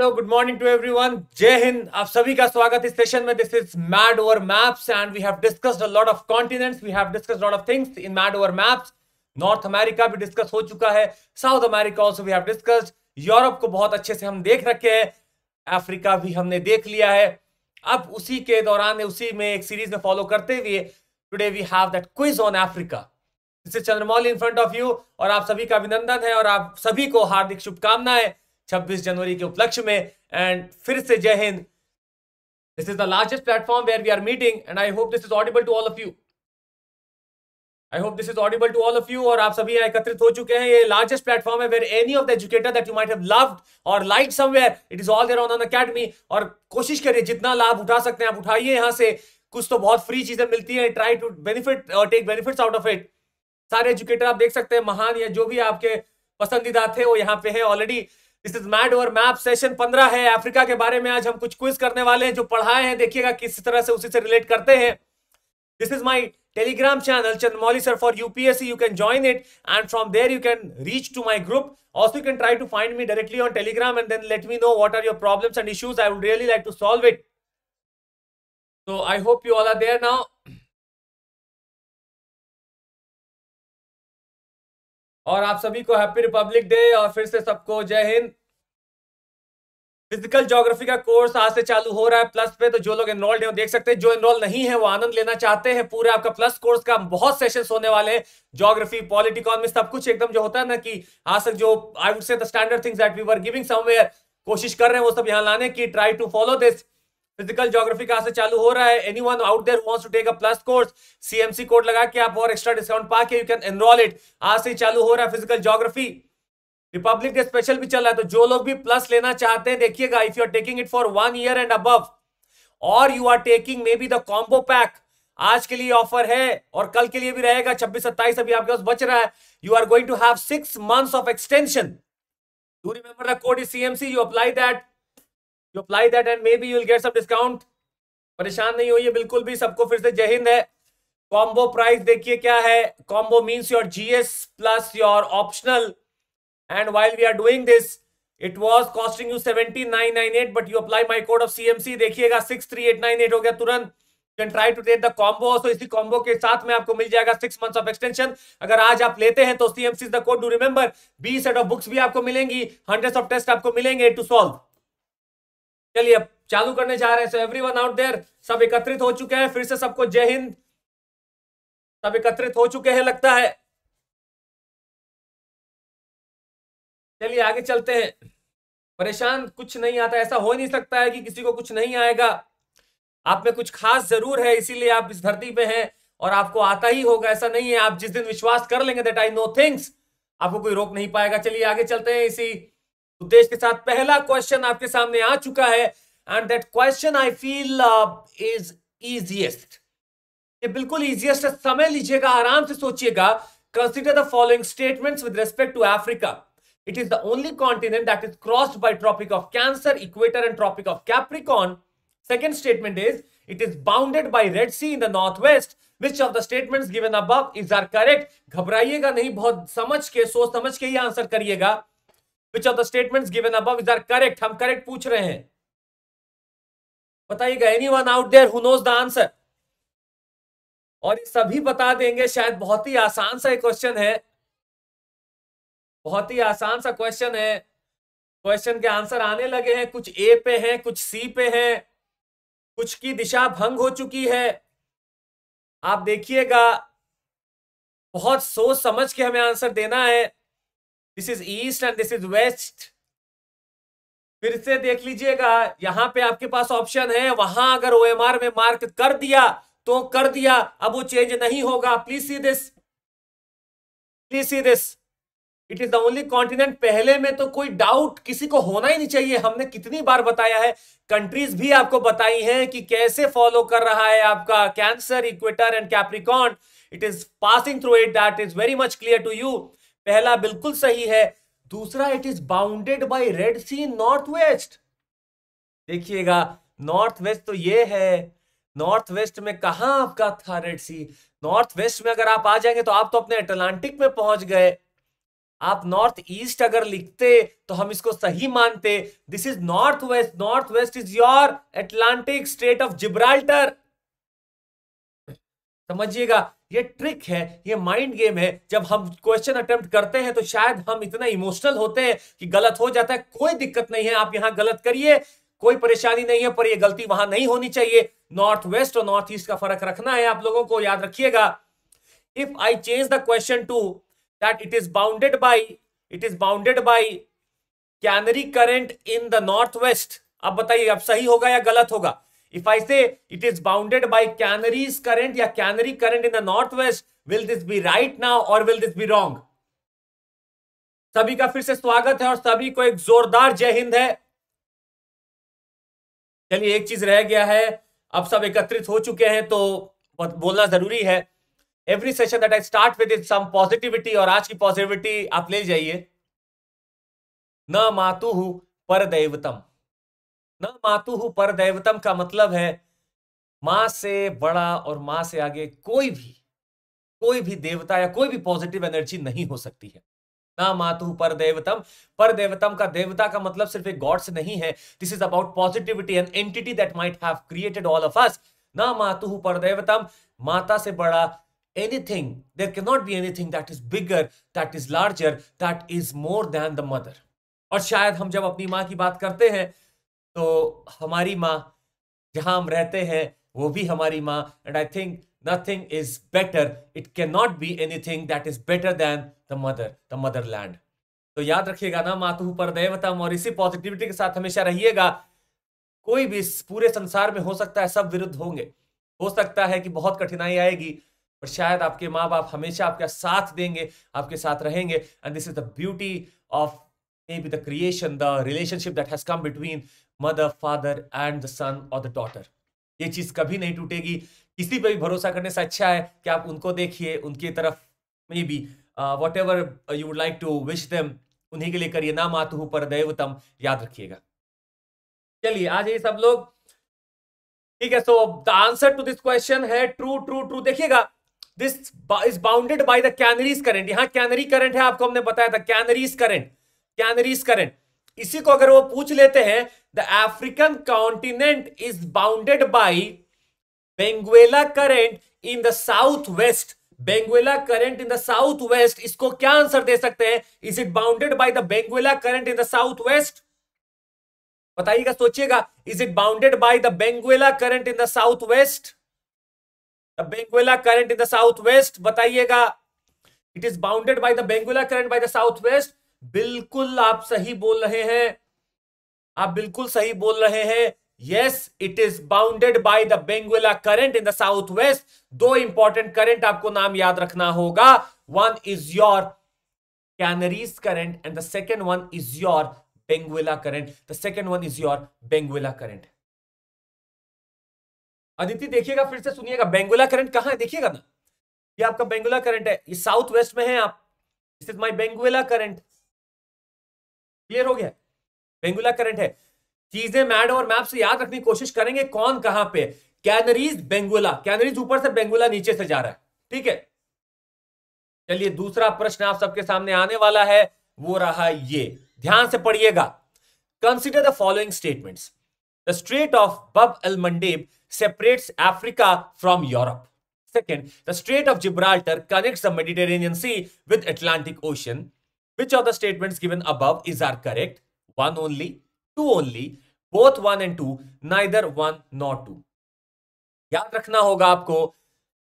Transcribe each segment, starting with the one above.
Hello good morning to everyone जय हिंद आप सभी का स्वागत इस सेशन में this is mad over maps and we have discussed a lot of continents we have discussed lot of things in mad over maps north America भी discuss हो चुका है south America also we have discussed Europe को बहुत अच्छे से हम देख रखे हैं अफ्रीका भी हमने देख लिया है अब उसी के दौरान उसी में एक सीरीज में फॉलो करते हुए today we have that quiz on Africa this is Chandramouli in front of you और आप सभी का अभिनंदन है और आप सभी को हार्दिक शुभकामनाएं 26 जनवरी के उपलक्ष्य में एंड फिर से जय हिंद this is the largest platform where we are meeting and I hope this is audible to all of you I hope this is audible to all of you और आप सभी एकत्रित हो चुके हैं ये लार्जेस्ट प्लेटफॉर्म है where any of the educator that you might have loved और like somewhere it is all there on academy और कोशिश करिए जितना लाभ उठा सकते हैं आप उठाइए यहाँ से कुछ तो बहुत फ्री चीजें मिलती है ट्राई टू बेनिफिट और take benefit out of it सारे एजुकेटर आप देख सकते हैं महान या जो भी आपके पसंदीदा थे वो यहाँ पे है already this is mad over map session पंद्रह है अफ्रीका के बारे में आज हम कुछ क्विज करने वाले हैं जो पढ़ाए हैं देखिएगा किस तरह से उसी से रिलेट करते हैं this is my Telegram channel Chandramouli sir for UPSC you can join it and from there you can reach to my group also you can try to find me directly on Telegram and then let me know what are your problem and issues I would really like to solve it so I hope you all are there now और आप सभी को happy Republic day और फिर से सबको जय हिंद फिजिकल ज्योग्राफी का कोर्स आज से चालू हो रहा है प्लस पे तो जो लोग एनरोल्ड हैं देख सकते हैं जो एनरोल नहीं है वो आनंद लेना चाहते हैं पूरे आपका प्लस कोर्स का बहुत सेशन होने वाले हैं ज्योग्राफी पॉलिट सब कुछ एकदम जो होता है ना कि आज तक जो I would say the standard things that we were giving somewhere कोशिश कर रहे हैं वो सब यहाँ लाने की try to follow this physical geography कहां से चालू हो रहा है any anyone out there wants to take a plus course CMC code लगा के आप और एक्स्ट्रा डिस्काउंट पा के यू कैन एनरोल इट आज से चालू हो रहा है physical geography republic day special भी चल रहा है तो जो लोग भी प्लस लेना चाहते हैं देखिएगा if you are taking it for one year and above और you are taking maybe the combo pack आज के लिए ऑफर है और कल के लिए भी रहेगा छब्बीस सत्ताईस अभी आपके पास बच रहा है you are going to have six months of extension do remember the code is CMC you apply that you apply that and maybe you'll get some discount परेशान नहीं हुई है बिल्कुल भी सबको फिर से जय हिंद है कॉम्बो प्राइस देखिए क्या है combo means your GS plus your optional and while we are doing this it was costing you seventy nine nine eight but you apply my code of C M C देखिएगा six three eight nine eight हो गया तुरंत can try to take the combo so इसी combo के साथ में आपको मिल जाएगा सिक्स मंथ ऑफ एक्सटेंशन अगर आज आप लेते हैं तो C C M is the code to remember be set of books भी आपको मिलेंगी हंड्रेड ऑफ टेस्ट आपको मिलेंगे टू सॉल्व चलिए अब चालू करने जा रहे हैं so everyone out there सब एकत्रित हो चुके हैं फिर से सबको जय हिंद सब एकत्रित हो चुके हैं लगता है चलिए आगे चलते हैं परेशान कुछ नहीं आता ऐसा हो नहीं सकता है कि किसी को कुछ नहीं आएगा आप में कुछ खास जरूर है इसीलिए आप इस धरती पे हैं और आपको आता ही होगा ऐसा नहीं है आप जिस दिन विश्वास कर लेंगे दैट आई नो थिंग्स आपको कोई रोक नहीं पाएगा चलिए आगे चलते हैं इसी उद्देश्य तो के साथ पहला क्वेश्चन आपके सामने आ चुका है and that question I feel is easiest ये बिल्कुल इजिएस्ट है समय लीजिएगा आराम से सोचिएगा consider the following statements with respect to Africa it is the only continent that is crossed by tropic of cancer equator and tropic of capricorn second statement is it is bounded by red sea in the north west which of the statement given above is are correct घबराइएगा नहीं बहुत समझ के सोच समझ के ही answer करिएगा which of the statement given above is are correct हम करेक्ट पूछ रहे हैं बताइएगा anyone out there who knows the answer और ये सभी बता देंगे शायद बहुत ही आसान सा क्वेश्चन है बहुत ही आसान सा क्वेश्चन है क्वेश्चन के आंसर आने लगे हैं कुछ ए पे हैं कुछ सी पे हैं कुछ की दिशा भंग हो चुकी है आप देखिएगा बहुत सोच समझ के हमें आंसर देना है this is east and this is west फिर से देख लीजिएगा यहां पे आपके पास ऑप्शन है वहां अगर आर में मार्क कर दिया तो कर दिया अब वो चेंज नहीं होगा please see this please see this it is the only continent पहले में तो कोई डाउट किसी को होना ही नहीं चाहिए हमने कितनी बार बताया है कंट्रीज भी आपको बताई हैं कि कैसे फॉलो कर रहा है आपका cancer equator and capricorn it is passing through it that is very much clear to you पहला बिल्कुल सही है दूसरा it is bounded by red sea north west देखिएगा नॉर्थ वेस्ट तो ये है नॉर्थ वेस्ट में कहा आपका था रेड सी नॉर्थ वेस्ट में अगर आप आ जाएंगे तो आप तो अपने अटलांटिक में पहुंच गए आप नॉर्थ ईस्ट अगर लिखते तो हम इसको सही मानते this is north west north west is your Atlantic state of Gibraltar समझिएगा ये ट्रिक है ये माइंड गेम है जब हम क्वेश्चन अटेम्प्ट करते हैं तो शायद हम इतना इमोशनल होते हैं कि गलत हो जाता है कोई दिक्कत नहीं है आप यहाँ गलत करिए कोई परेशानी नहीं है पर ये गलती वहां नहीं होनी चाहिए नॉर्थ वेस्ट और नॉर्थ ईस्ट का फर्क रखना है आप लोगों को याद रखिएगा if I change the question to that it is bounded by it is bounded by canary current in the north west अब बताइए अब सही होगा या गलत होगा If I say it is bounded by Canaries current या Canary current in the northwest, will this be right now or will this be wrong? सभी का फिर से स्वागत है और सभी को एक जोरदार जय हिंद है चलिए एक चीज रह गया है अब सब एकत्रित हो चुके हैं तो बोलना जरूरी है every session that I start with it some positivity और आज की पॉजिटिविटी आप ले जाइए न मातु पर दैवतम न मातुहु पर दैवतम का मतलब है माँ से बड़ा और माँ से आगे कोई भी कोई भी देवता या कोई भी पॉजिटिव एनर्जी नहीं हो सकती है ना मातु पर देवतम पर देवतम का देवता का मतलब सिर्फ एक गॉड से नहीं है this is about positivity and entity that might have created all of us ना मातु पर देवतम माता से बड़ा anything there can not be anything that is bigger that is larger that is more than the mother और शायद हम जब अपनी माँ की बात करते हैं तो हमारी माँ जहाँ हम रहते हैं वो भी हमारी माँ and I think nothing is better it can not be anything that is better than the mother the motherland तो याद रखिएगा ना मातु पर दयवतम और इसी पॉजिटिविटी के साथ हमेशा रहिएगा कोई भी इस पूरे संसार में हो सकता है सब विरुद्ध होंगे हो सकता है कि बहुत कठिनाई आएगी पर शायद आपके माँ बाप हमेशा आपका साथ देंगे आपके साथ रहेंगे and this is the beauty of maybe the creation the relationship that has come between mother father and the son और द डॉटर ये चीज कभी नहीं टूटेगी किसी पर भी भरोसा करने से अच्छा है कि आप उनको देखिए उनकी तरफ maybe whatever you would like to wish them उन्हीं के लिए करिए ना मातु पर दैवतम याद रखिएगा चलिए आज ये सब लोग ठीक है so the answer to this question है ट्रू ट्रू ट्रू देखिएगा this is bounded by the canaries current यहाँ कैनरी करंट है आपको हमने बताया था कैनरीज करंट कैनरीज करंट इसी को अगर वो पूछ लेते हैं the African continent is bounded by Benguela current in the south west Benguela current in the south west इसको क्या आंसर दे सकते हैं is it bounded by the Benguela current in the south west बताइएगा सोचिएगा is it bounded by the Benguela current in the south west the Benguela current in the south west बताइएगा it is bounded by the Benguela current by the south waste बिल्कुल आप सही बोल रहे हैं आप बिल्कुल सही बोल रहे हैं yes it is bounded by the Benguela current in the south west दो इंपॉर्टेंट करंट आपको नाम याद रखना होगा one is your canaries current and the second one is your Benguela current the second one is your Benguela current Aditi देखिएगा फिर से सुनिएगा बेंगुला करंट कहां है देखिएगा ना ये आपका बेंगुला करंट है ये साउथ वेस्ट में है आप this is my Benguela current clear हो गया पेंगुला करंट है चीजें मैड और मैप से याद रखने की कोशिश करेंगे कौन कहां पे कैनरीज बेंगुला कैनरीज ऊपर से बेंगुला नीचे से जा रहा है ठीक है चलिए दूसरा प्रश्न आप सबके सामने आने वाला है वो रहा ये ध्यान से पढ़िएगा consider the following statements the strait of Bab el Mandeb separates Africa from Europe second the strait of Gibraltar connect the Mediterranean sea with Atlantic ocean Which of the statements given above is are correct? One only, two only, both one and two, neither one nor two. yaad rakhna hoga aapko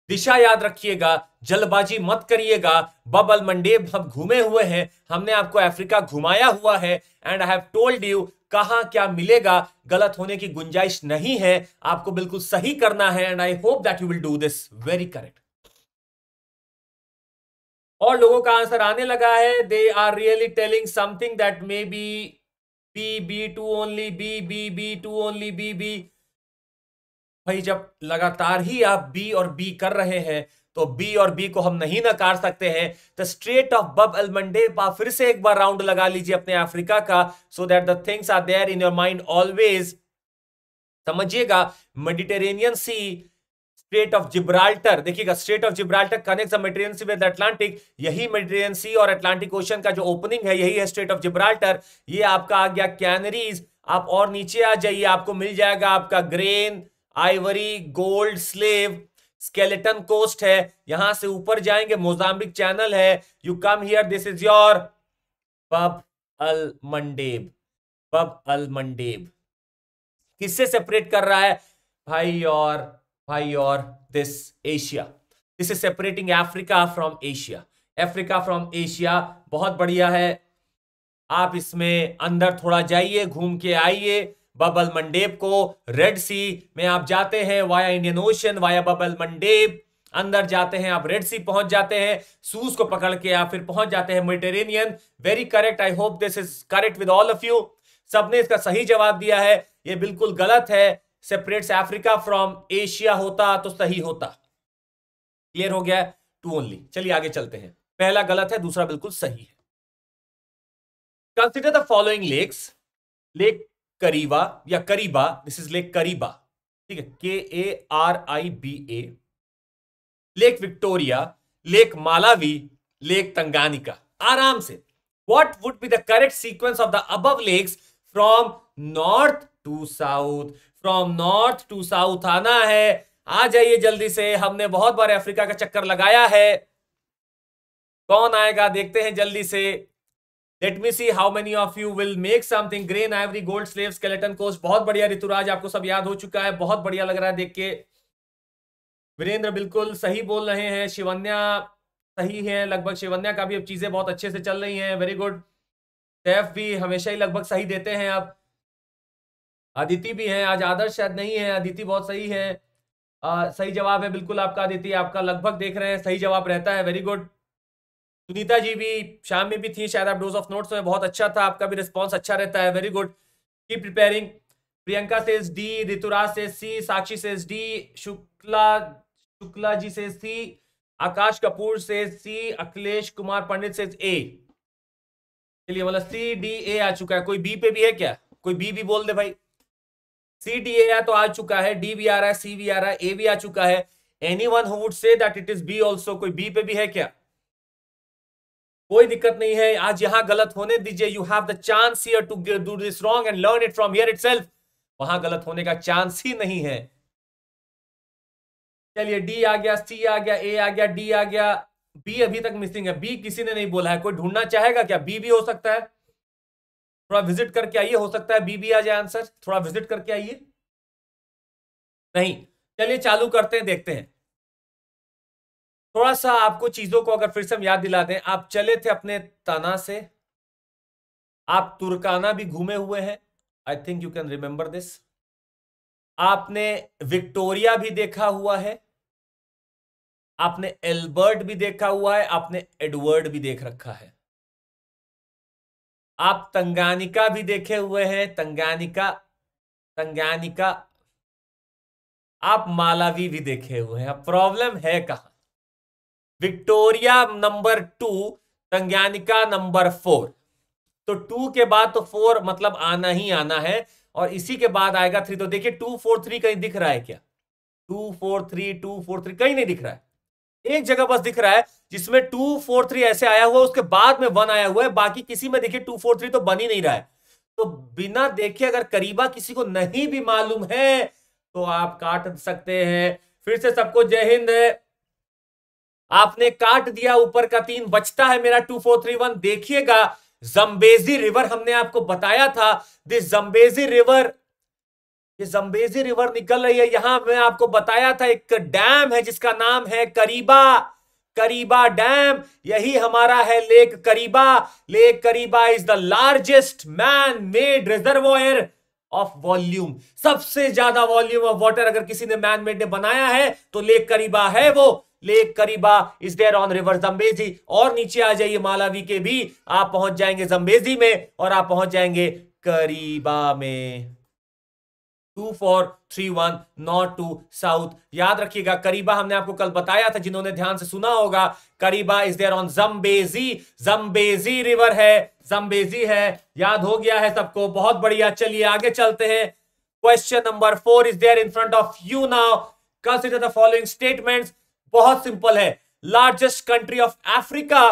दिशा याद रखिएगा जल्दबाजी मत करिएगा bubble Mandeb हम घूमे हुए हैं हमने आपको अफ्रीका घुमाया हुआ है and I have told you कहा क्या मिलेगा गलत होने की गुंजाइश नहीं है आपको बिल्कुल सही करना है and I hope that you will do this very correct और लोगों का आंसर आने लगा है they are really telling something that maybe B B two only B B B two only B B भाई जब लगातार ही आप बी और बी कर रहे हैं तो बी और बी को हम नहीं नकार सकते हैं द स्ट्रेट ऑफ बब एलमंडे फिर से एक बार राउंड लगा लीजिए अपने अफ्रीका का so that the things are there in your mind always समझिएगा Mediterranean sea strait of Gibraltar देखिएगा strait of Gibraltar connect the Mediterranean sea with Atlantic यही मेडिटेरियन सी और अटलांटिक ओशन का जो ओपनिंग है यही है स्ट्रेट ऑफ जिब्राल्टर ये आपका आ गया कैनरीज आप और नीचे आ जाइए आपको मिल जाएगा आपका grain ivory gold slave skeleton coast है यहां से ऊपर जाएंगे मोजाम्बिक चैनल है you come here this is your Bab el Mandeb Bab el Mandeb किससे सेपरेट कर रहा है भाई और by your this Asia. This is separating Africa from Asia. Africa from Asia बहुत बढ़िया है आप इसमें अंदर थोड़ा जाइए घूम के आइए बबल मंडेप को रेड सी में आप जाते हैं via Indian ocean via Bab el Mandeb अंदर जाते हैं आप रेड सी पहुंच जाते हैं सूस को पकड़ के या फिर पहुंच जाते हैं Mediterranean very correct I hope this is correct with all of you सबने इसका सही जवाब दिया है ये बिल्कुल गलत है सेपरेट्स अफ्रीका फ्रॉम एशिया होता तो सही होता क्लियर हो गया टू ओनली चलिए आगे चलते हैं पहला गलत है दूसरा बिल्कुल सही है consider the following lakes lake Kariba या Kariba this is lake Kariba ठीक है K A R I B A lake Victoria lake Malawi lake Tanganyika आराम से what would be the correct sequence of the above lakes from north to south from north to south आना है आ जाइए जल्दी से हमने बहुत बार अफ्रीका का चक्कर लगाया है कौन आएगा देखते हैं जल्दी से let me see how many of you will make something grain ivory gold slave skeleton कोर्स बहुत बढ़िया ऋतुराज आपको सब याद हो चुका है बहुत बढ़िया लग रहा है देख के वीरेंद्र बिल्कुल सही बोल रहे हैं शिवन्या सही है लगभग शिवन्या का भी अब चीजें बहुत अच्छे से चल रही हैं वेरी गुड सेफ भी हमेशा ही लगभग सही देते हैं अब अदिति भी है आज आदर्श शायद नहीं है अदिति बहुत सही है आ, सही जवाब है बिल्कुल आपका अदिति आपका लगभग देख रहे हैं सही जवाब रहता है वेरी गुड सुनीता जी भी शाम में भी थी शायद आप डोज ऑफ नोट्स में बहुत अच्छा था आपका भी रिस्पॉन्स अच्छा रहता है वेरी गुड की प्रिपेयरिंग प्रियंका से डी ऋतुराज से सी साक्षी से डी शुक्ला शुक्ला जी से सी आकाश कपूर से सी अखिलेश कुमार पंडित से ए चलिए मतलब सी डी ए आ चुका है कोई बी पे भी है क्या कोई बी भी बोल दे भाई सी डी ए तो आ चुका है डी भी आ रहा है सी भी आ रहा है ए भी आ चुका है any anyone would say that it is B also कोई बी पे भी है क्या कोई दिक्कत नहीं है आज यहां गलत होने दीजिए you have the chance here to do this wrong and learn it from here self वहां गलत होने का चांस ही नहीं है चलिए डी आ गया सी आ गया ए आ गया डी आ गया बी अभी तक मिसिंग है बी किसी ने नहीं बोला है कोई ढूंढना चाहेगा क्या बी भी हो सकता है थोड़ा विजिट करके आइए हो सकता है बी आ जाए आंसर थोड़ा विजिट करके आइए नहीं चलिए चालू करते हैं देखते हैं थोड़ा सा आपको चीजों को अगर फिर से हम याद दिला दें आप चले थे अपने तना से आप तुर्काना भी घूमे हुए हैं I think you can remember this आपने विक्टोरिया भी देखा हुआ है आपने एल्बर्ट भी देखा हुआ है आपने एडवर्ड भी देख रखा है आप तंगानिका भी देखे हुए हैं तंगानिका तंगानिका आप मालावी भी देखे हुए हैं प्रॉब्लम है कहा Victoria number two Tanganyika number four तो टू के बाद तो फोर मतलब आना ही आना है और इसी के बाद आएगा थ्री तो देखिए टू फोर थ्री कहीं दिख रहा है क्या two four three two four three कहीं नहीं दिख रहा है एक जगह बस दिख रहा है जिसमें टू फोर थ्री ऐसे आया हुआ उसके बाद में वन आया हुआ है बाकी किसी में देखिए टू फोर थ्री तो बन ही नहीं रहा है तो बिना देखे अगर करीबा किसी को नहीं भी मालूम है तो आप काट सकते हैं फिर से सबको जय हिंद आपने काट दिया ऊपर का तीन बचता है मेरा टू फोर थ्री वन देखिएगा जम्बेजी रिवर हमने आपको बताया था दिस जम्बेजी रिवर ये जम्बेजी रिवर निकल रही है यहां मैं आपको बताया था एक डैम है जिसका नाम है करीबा करीबा डैम यही हमारा है lake Kariba lake Kariba is the largest man made reservoir of volume सबसे ज्यादा वॉल्यूम ऑफ वाटर अगर किसी ने मैन मेड ने बनाया है तो लेक करीबा है वो lake Kariba is there on river Zambezi और नीचे आ जाइए मालावी के भी आप पहुंच जाएंगे जम्बेजी में और आप पहुंच जाएंगे करीबा में two four three one north to south याद रखिएगा करीबा हमने आपको कल बताया था जिन्होंने ध्यान से सुना होगा Kariba is there on Zambezi Zambezi river है जम्बेजी है याद हो गया है सबको बहुत बढ़िया चलिए आगे चलते हैं question number four is there in front of you now consider the following statement बहुत सिंपल है largest country of Africa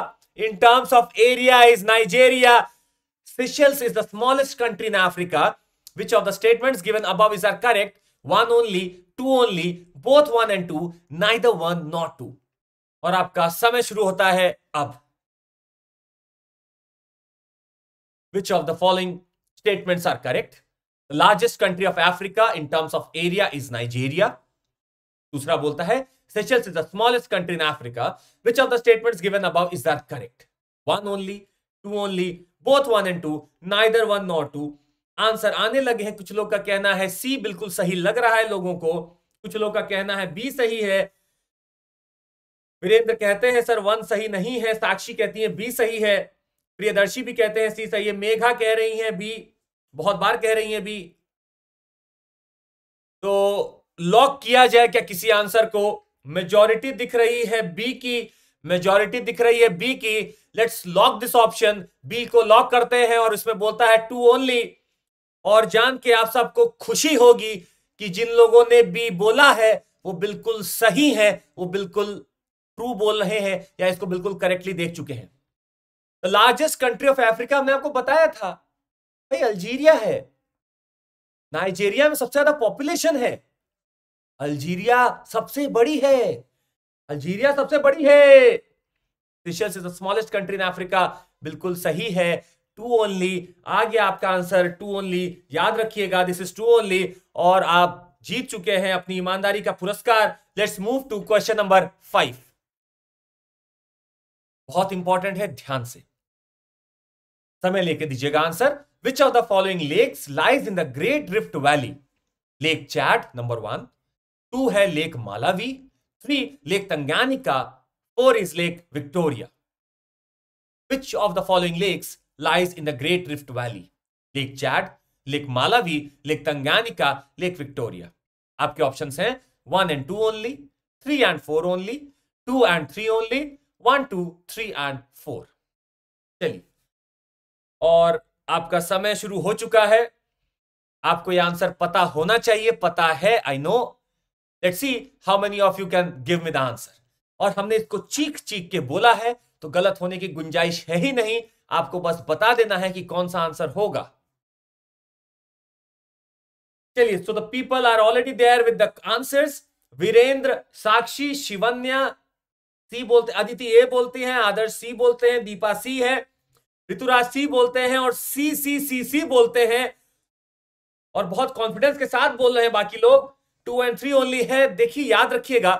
in terms of area is Nigeria Seychelles is the smallest country in Africa. Which of the statements given above is are correct? One only two only both one and two neither one not two और आपका समय शुरू होता है अब which of the following statements are correct largest country of Africa in terms of area is Nigeria दूसरा बोलता है Seychelles is the smallest country in Africa which of the statements given above is that correct one only two only both one and two neither one not to answer आने लगे हैं कुछ लोग का कहना है सी बिल्कुल सही लग रहा है लोगों को कुछ लोग का कहना है बी सही है वीरेंद्र कहते हैं सर वन सही नहीं है साक्षी कहती है बी सही है प्रियदर्शी भी कहते हैं सी सही है मेघा कह रही है बी बहुत बार कह रही है बी तो लॉक किया जाए क्या किसी आंसर को मेजॉरिटी दिख रही है बी की मेजॉरिटी दिख रही है बी की let's lock this option B को लॉक करते हैं और इसमें बोलता है टू ओनली और जान के आप सबको खुशी होगी कि जिन लोगों ने भी बोला है वो बिल्कुल सही है वो बिल्कुल ट्रू बोल रहे हैं या इसको बिल्कुल करेक्टली देख चुके हैं लार्जेस्ट कंट्री ऑफ अफ्रीका हमने आपको बताया था भाई अल्जीरिया है नाइजीरिया में सबसे ज्यादा पॉपुलेशन है अल्जीरिया सबसे बड़ी है अल्जीरिया सबसे बड़ी है स्मॉलेस्ट कंट्री इन अफ्रीका बिल्कुल सही है टू ओनली आ गया आपका आंसर टू ओनली याद रखिएगा दिस इज टू ओनली और आप जीत चुके हैं अपनी ईमानदारी का पुरस्कार let's move to question number five बहुत इंपॉर्टेंट है ध्यान से समय लेके दीजिएगा answer which of the following lakes lies in the great rift valley lake Chad number one two है lake Malawi three lake Tanganyika four is lake Victoria which of the following lakes lies in the Great Rift Valley, Lake Chad, Lake Malawi, Lake Tanganyika, Lake Victoria. आपके options हैं one and two only three and four only two and three only one two three and four चलिए और आपका समय शुरू हो चुका है आपको यह आंसर पता होना चाहिए पता है I know let see how many of you can give me the answer और हमने इसको चीख चीख के बोला है तो गलत होने की गुंजाइश है ही नहीं आपको बस बता देना है कि कौन सा आंसर होगा चलिए so the people are already there with the answers Virendra Sakshi Shivanya C बोलते अदिति ए बोलती हैं आदर्श सी बोलते हैं दीपा सी है ऋतुराज सी बोलते हैं और सी सी सी सी बोलते हैं और बहुत कॉन्फिडेंस के साथ बोल रहे हैं बाकी लोग टू एंड थ्री ओनली है देखिए याद रखिएगा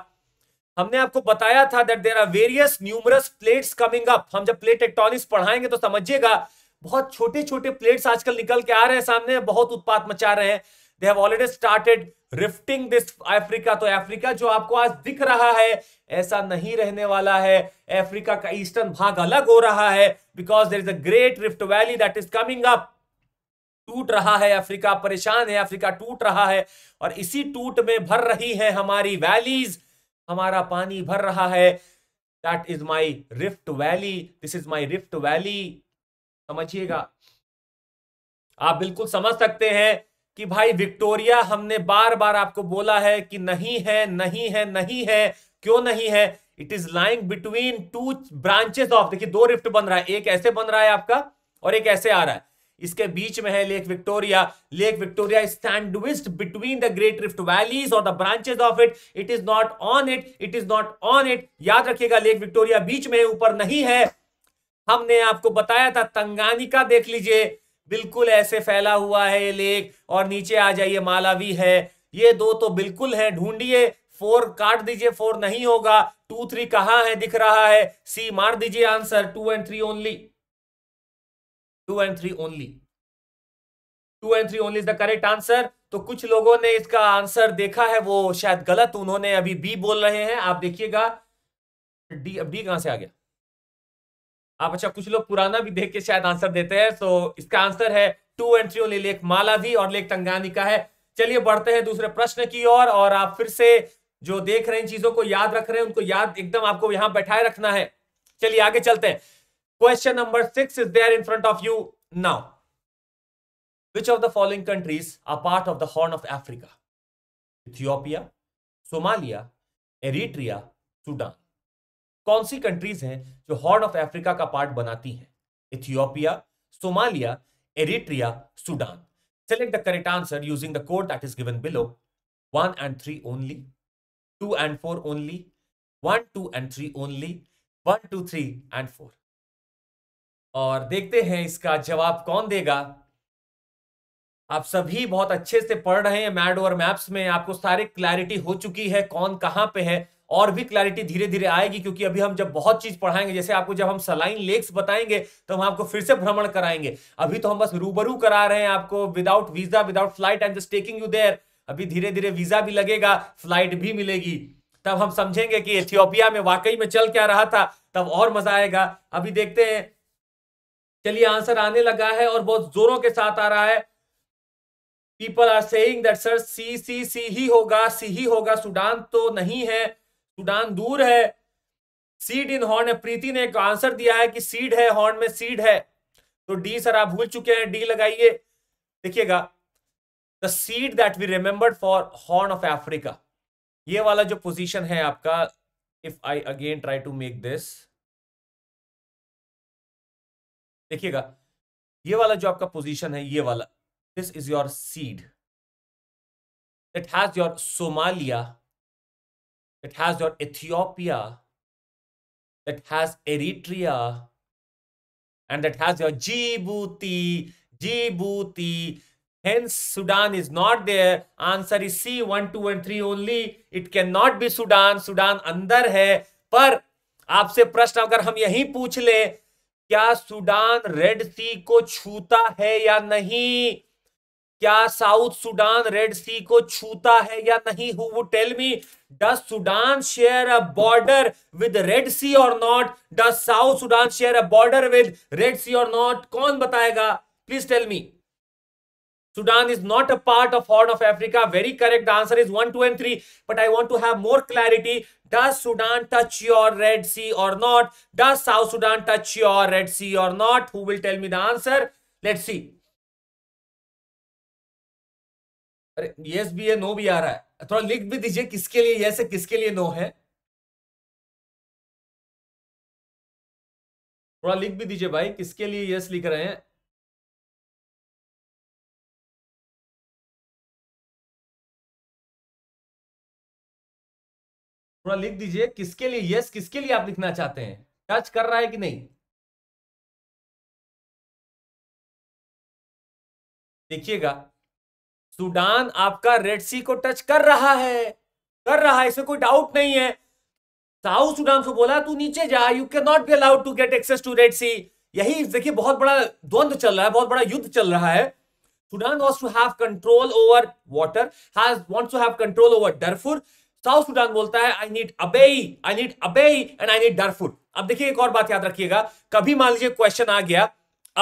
हमने आपको बताया था that there are various numerous plates coming up हम जब प्लेट टेक्टोनिक्स पढ़ाएंगे तो समझिएगा बहुत छोटे छोटे प्लेट्स आजकल निकल के आ रहे हैं सामने बहुत उत्पात मचा रहे हैं they have already started rifting this Africa तो अफ्रीका जो आपको आज दिख रहा है ऐसा नहीं रहने वाला है अफ्रीका का ईस्टर्न भाग अलग हो रहा है because there is a great rift valley that is coming up टूट रहा है अफ्रीका परेशान है अफ्रीका टूट रहा है और इसी टूट में भर रही है हमारी वैलीज हमारा पानी भर रहा है that is my rift valley this is my rift valley समझिएगा आप बिल्कुल समझ सकते हैं कि भाई विक्टोरिया हमने बार बार आपको बोला है कि नहीं है नहीं है नहीं है क्यों नहीं है it is lying between two branches of देखिए दो रिफ्ट बन रहा है एक ऐसे बन रहा है आपका और एक ऐसे आ रहा है इसके बीच में है lake Victoria lake Victoria is between the great rift valleys और the branches of it it is not on it it is not on it याद रखिएगा लेक विक्टोरिया बीच में ऊपर नहीं है हमने आपको बताया था तंगानिका देख लीजिए बिल्कुल ऐसे फैला हुआ है ये लेक और नीचे आ जाइए मालावी है ये दो तो बिल्कुल है ढूंढिए फोर काट दीजिए फोर नहीं होगा टू थ्री कहा है दिख रहा है सी मार दीजिए answer two and three only two and three only two and three only is the correct answer तो कुछ लोगों ने इसका आंसर देखा है वो शायद गलत उन्होंने अभी बी बोल रहे हैं आप देखिएगा डी अब डी कहां से आ गया आप अच्छा कुछ लोग पुराना भी देख के शायद आंसर देते हैं तो इसका आंसर है two and three only lake Malawi और लेख तंगानी का है चलिए बढ़ते हैं दूसरे प्रश्न की ओर और, और आप फिर से जो देख रहे हैं चीजों को याद रख रहे हैं उनको याद एकदम आपको यहां बैठाए रखना है चलिए आगे चलते हैं question number six is there in front of you now which of the following countries are part of the horn of africa ethiopia somalia eritrea sudan kaun countries hain jo horn of africa ka part banati ethiopia somalia eritrea sudan select the correct answer using the code that is given below 1 and 3 only 2 and 4 only 1 2 and 3 only One, two, three, and 4 और देखते हैं इसका जवाब कौन देगा आप सभी बहुत अच्छे से पढ़ रहे हैं मैड और मैप्स में आपको सारे क्लैरिटी हो चुकी है कौन कहाँ पे है और भी क्लैरिटी धीरे धीरे आएगी क्योंकि अभी हम जब बहुत चीज पढ़ाएंगे जैसे आपको जब हम सलाइन लेक्स बताएंगे तो हम आपको फिर से भ्रमण कराएंगे अभी तो हम बस रूबरू करा रहे हैं आपको without visa without flight and just taking you there अभी धीरे धीरे वीजा भी लगेगा फ्लाइट भी मिलेगी तब हम समझेंगे कि एथियोपिया में वाकई में चल क्या रहा था तब और मजा आएगा अभी देखते हैं चलिए आंसर आने लगा है और बहुत जोरों के साथ आ रहा है people are saying that sir C C C ही होगा सी ही होगा सूडान तो नहीं है सूडान दूर है सीड इन हॉर्न है प्रीति ने एक आंसर दिया है कि सीड है हॉर्न में सीड है तो डी सर आप भूल चुके हैं डी लगाइए देखिएगा the seed that we remembered for horn of Africa ये वाला जो पोजीशन है आपका if I again try to make this देखिएगा ये वाला जो आपका पोजीशन है ये वाला this is your seed it has your Somalia it has your Ethiopia it has Eritrea and it has your Djibouti Djibouti Sudan is not there answer is C one two and three only it can not be Sudan Sudan अंदर है पर आपसे प्रश्न अगर हम यही पूछ ले क्या सूडान रेड सी को छूता है या नहीं क्या साउथ सूडान रेड सी को छूता है या नहीं हु वो tell me does Sudan share a border with red सी और not does south Sudan share a border with red सी और नॉट कौन बताएगा please tell me Sudan is not a part of Horn of Africa. Very correct. The answer is one, two, and three. But I want to have more clarity. Does Sudan touch your Red Sea or not? Does South Sudan touch your Red Sea or not? Who will tell me the answer? Let's see. अरे yes भी है no भी आ रहा है थोड़ा लिख भी दीजिए किसके लिए यस है किसके लिए नो है थोड़ा लिख भी दीजिए भाई किसके लिए यस लिख रहे हैं थोड़ा लिख दीजिए किसके लिए यस किसके लिए आप लिखना चाहते हैं टच कर रहा है कि नहीं देखिएगा सूडान आपका रेड सी को टच कर रहा है कर रहा है इसमें कोई डाउट नहीं है साउथ सूडान को बोला तू नीचे जा you can not be allowed to get access to red sea यही देखिए बहुत बड़ा द्वंद चल रहा है बहुत बड़ा युद्ध चल रहा है Sudan wants to have control over water has wants to have control over Darfur south Sudan बोलता है I need Abyei I need Abyei and I need Darfur अब देखिए एक और बात याद रखिएगा कभी मान लीजिए क्वेश्चन आ गया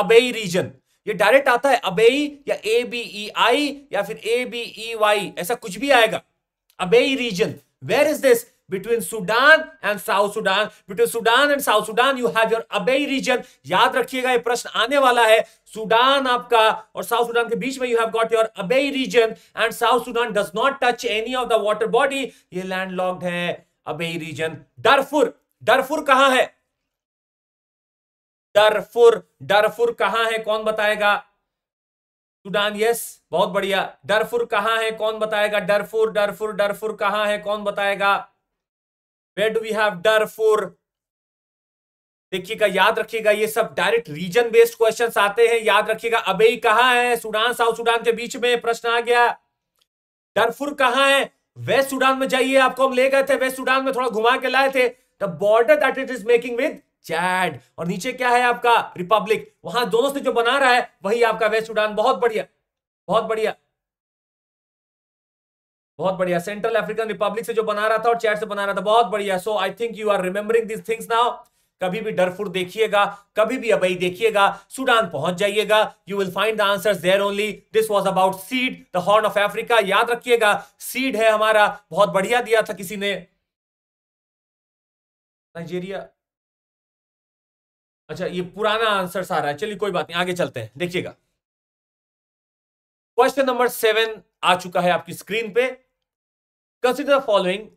अबेई रीजन ये डायरेक्ट आता है अबेई या ए बी ई आई या फिर ए बी ई वाई ऐसा कुछ भी आएगा Abyei region where is this between Sudan and South Sudan. Between Sudan and South Sudan, you have your Abay region. याद रखिएगा ये प्रश्न आने वाला है सुडान आपका और साउथ सुडान के बीच में you have got your Abyei region and south Sudan does not touch any of the water body ये लैंड लॉक्ड है अबे रीजन डरफुर डरफुर कहां है डरफुर डरफुर कहां है कौन बताएगा सुडान यस बहुत बढ़िया डरफुर कहां है कौन बताएगा डरफुर डरफुर डरफुर कहां है कौन बताएगा where do we have four देखिएगा याद रखिएगा ये सब डायरेक्ट रीजन बेस्ड क्वेश्चन आते हैं याद रखिएगा अबे कहाँ है सूडान साउथ सूडान के बीच में प्रश्न आ गया डरफुर कहाँ है वेस्ट सूडान में जाइए आपको हम ले गए थे वेस्ट सूडान में थोड़ा घुमा के लाए थे the border that it is making with Chad और नीचे क्या है आपका रिपब्लिक वहां दोनों से जो बना रहा है वही आपका वेस्ट सूडान बहुत बढ़िया बहुत बढ़िया बहुत बढ़िया सेंट्रल अफ्रीकन रिपब्लिक से जो बना रहा था और चैट से बना रहा था बहुत बढ़िया so I think you are remembering this things now कभी भी डरफुर देखिएगा कभी भी अबई देखिएगा सूडान पहुंच जाइएगा you will find the answer there only this was about seed the horn of Africa याद रखिएगा सीड है हमारा बहुत बढ़िया दिया था किसी ने नाइजेरिया अच्छा ये पुराना आंसर आ रहा है चलिए कोई बात नहीं आगे चलते हैं देखिएगा क्वेश्चन नंबर सेवन आ चुका है आपकी स्क्रीन पे कंसिडर फॉलोइंग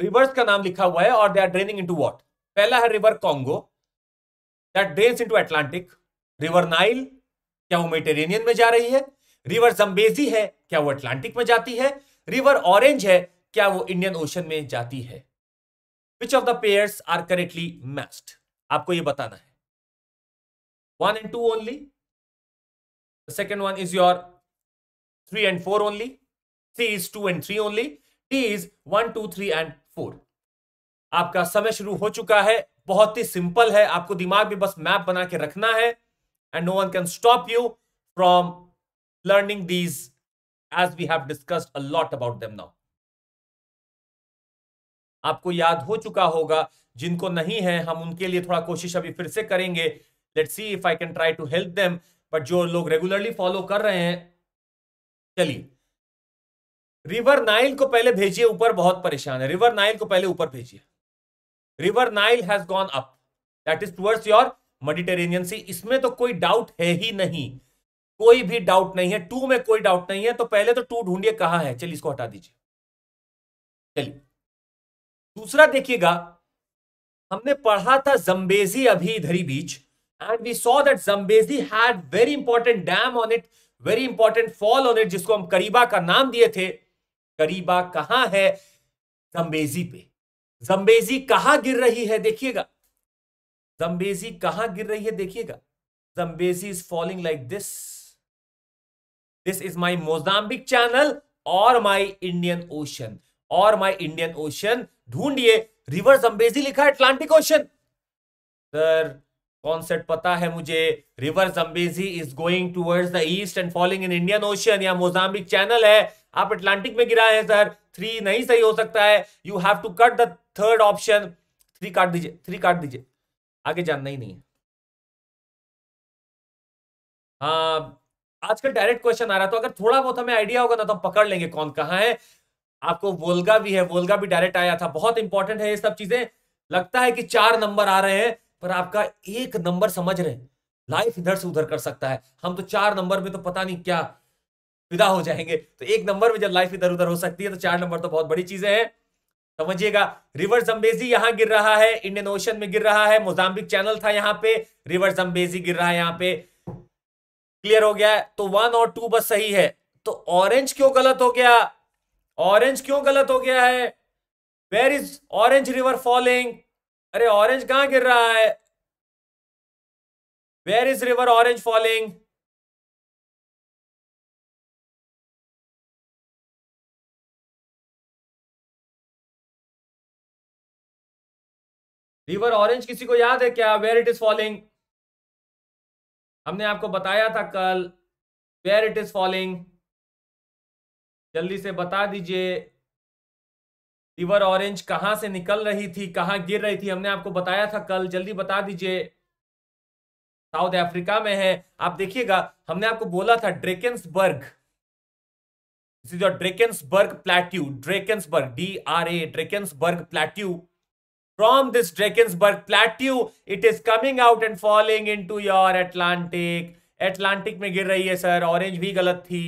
रिवर्स का नाम लिखा हुआ है और they are draining to what पहला है river Congo that into Atlantic river Nile क्या वो मेटेरेनियन में जा रही है रिवर जम्बेजी है क्या वो अटलांटिक में जाती है रिवर ऑरेंज है क्या वो इंडियन ओशन में जाती है which of the pairs are correctly matched आपको ये बताना है one and two only second one is your three and four only three is two and three only is one two three and four आपका समय शुरू हो चुका है बहुत ही सिंपल है आपको दिमाग में बस मैप बना के रखना है and no one can stop you from learning these as we have discussed a lot about them now आपको याद हो चुका होगा जिनको नहीं है हम उनके लिए थोड़ा कोशिश अभी फिर से करेंगे let see if I can try to help them but जो लोग रेगुलरली फॉलो कर रहे हैं चलिए रिवर नाइल को पहले भेजिए ऊपर बहुत परेशान है रिवर नाइल को पहले ऊपर भेजिए river Nile has gone up that is towards your Mediterranean sea इसमें तो कोई डाउट है ही नहीं कोई भी डाउट नहीं है टू में कोई डाउट नहीं है तो पहले तो टू ढूंढिए कहां है चलिए इसको हटा दीजिए चलिए दूसरा देखिएगा हमने पढ़ा था जम्बेजी अभी धरी बीच and we saw that Zambezi had very important dam on it very important fall on it जिसको हम करीबा का नाम दिए थे करीबा कहां है जम्बेजी पे जम्बेजी कहां गिर रही है देखिएगा जम्बेजी कहां गिर रही है देखिएगा Zambezi is following like this this is my Mozambique channel और माई इंडियन ओशन और माई इंडियन ओशन ढूंढिए रिवर जम्बेजी लिखा है अटलांटिक ओशन सर कॉन्सेप्ट पता है मुझे river Zambezi is going towards the east and falling in Indian ocean या Mozambique channel है आप अटलांटिक में गिरा है सर थ्री नहीं सही हो सकता है you have to cut the third option three काट दीजिए थ्री काट दीजिए आगे जानना ही नहीं है हाँ आजकल डायरेक्ट क्वेश्चन आ रहा तो अगर थोड़ा बहुत हमें आइडिया होगा ना तो हम पकड़ लेंगे कौन कहा है आपको वोल्गा भी है वोल्गा भी डायरेक्ट आया था बहुत इंपॉर्टेंट है ये सब चीजें लगता है कि चार नंबर आ रहे हैं पर आपका एक नंबर समझ रहे लाइफ इधर से उधर कर सकता है हम तो चार नंबर में तो पता नहीं क्या विदा हो जाएंगे तो एक नंबर में जब लाइफ इधर उधर हो सकती है तो चार नंबर तो बहुत बड़ी चीजें हैं समझिएगा रिवर जम्बेजी यहां गिर रहा है इंडियन ओशन में गिर रहा है मोजाम्बिक चैनल था यहां पे रिवर जम्बेजी गिर रहा है यहां पे क्लियर हो गया तो वन और टू बस सही है तो ऑरेंज क्यों गलत हो गया ऑरेंज क्यों गलत हो गया है where is Orange river following अरे ऑरेंज कहां गिर रहा है where is river Orange falling river Orange किसी को याद है क्या वेयर इट इज फॉलिंग हमने आपको बताया था कल वेयर इट इज फॉलिंग जल्दी से बता दीजिए रिवर ऑरेंज कहां से निकल रही थी कहां गिर रही थी हमने आपको बताया था कल जल्दी बता दीजिए साउथ अफ्रीका में है आप देखिएगा हमने आपको बोला था Drakensberg this is your Drakensberg plateau Drakensberg D R A Drakensberg plateau from this plateau it is coming out and and into your Atlantic Atlantic में गिर रही है सर ऑरेंज भी गलत थी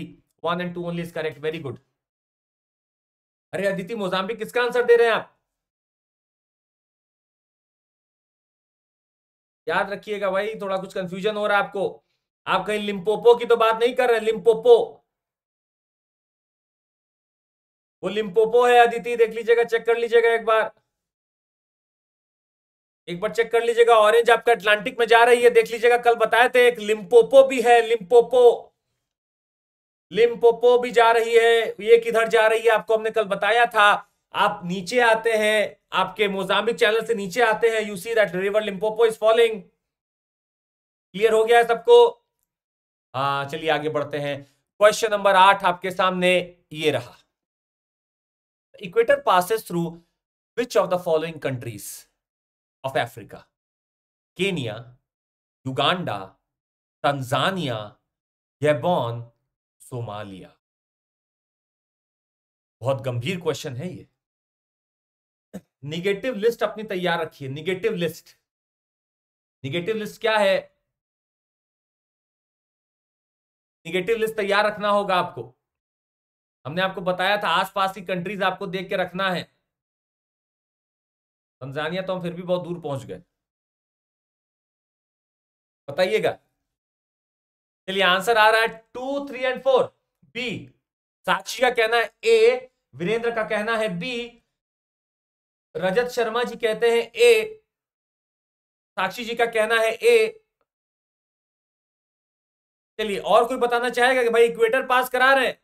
one and two only is correct very good अरे Aditi Mozambique किसका answer दे रहे हैं आप याद रखिएगा भाई थोड़ा कुछ कंफ्यूजन हो रहा है आपको आप कहीं लिम्पोपो की तो बात नहीं कर रहे लिम्पोपो वो लिम्पोपो है अदिति देख लीजिएगा चेक कर लीजिएगा एक बार एक बार चेक कर लीजिएगा ऑरेंज आपका अटलांटिक में जा रही है देख लीजिएगा कल बताए थे एक लिम्पोपो भी है लिम्पोपो लिम्पोपो भी जा रही है ये किधर जा रही है आपको हमने कल बताया था आप नीचे आते हैं आपके मोजाम्बिक चैनल से नीचे आते हैं you see that river Limpopo is following clear हो गया है सबको हाँ चलिए आगे बढ़ते हैं क्वेश्चन नंबर आठ आपके सामने ये रहा equator passes through which of the following countries of Africa Kenya Uganda Tanzania Gabon Somalia तो बहुत गंभीर क्वेश्चन है ये निगेटिव लिस्ट अपनी तैयार रखिए निगेटिव लिस्ट निगेटिव लिस्ट क्या है निगेटिव लिस्ट तैयार रखना होगा आपको हमने आपको बताया था आसपास की कंट्रीज आपको देख के रखना है तंजानिया तो हम फिर भी बहुत दूर पहुंच गए बताइएगा चलिए आंसर आ रहा है two three and four B Sakshi का कहना है ए वीरेंद्र का कहना है बी रजत शर्मा जी कहते हैं ए साक्षी जी का कहना है ए चलिए और कोई बताना चाहेगा कि भाई इक्वेटर पास करा रहे हैं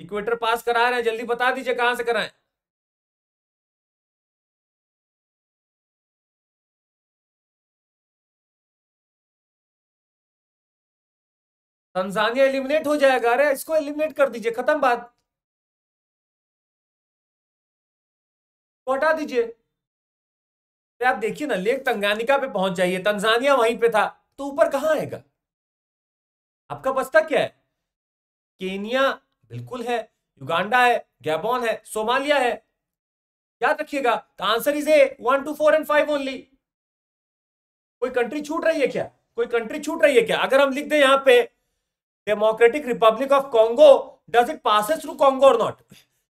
इक्वेटर पास करा रहे हैं जल्दी बता दीजिए कहां से कराएं तंजानिया एलिमिनेट हो जाएगा अरे इसको एलिमिनेट कर दीजिए खत्म बात हटा दीजिए तो आप देखिए ना लेक तंगानिका पे पहुंच जाइए तंजानिया वहीं पे था तो ऊपर कहां आएगा आपका बस्ता क्या है केनिया बिल्कुल है युगांडा है गैबॉन है सोमालिया है याद रखिएगा तो answer is A one two four and five only कोई कंट्री छूट रही है क्या कोई कंट्री छूट रही है क्या अगर हम लिख दें यहां पे Democratic Republic of Congo does it passes through Congo और नॉट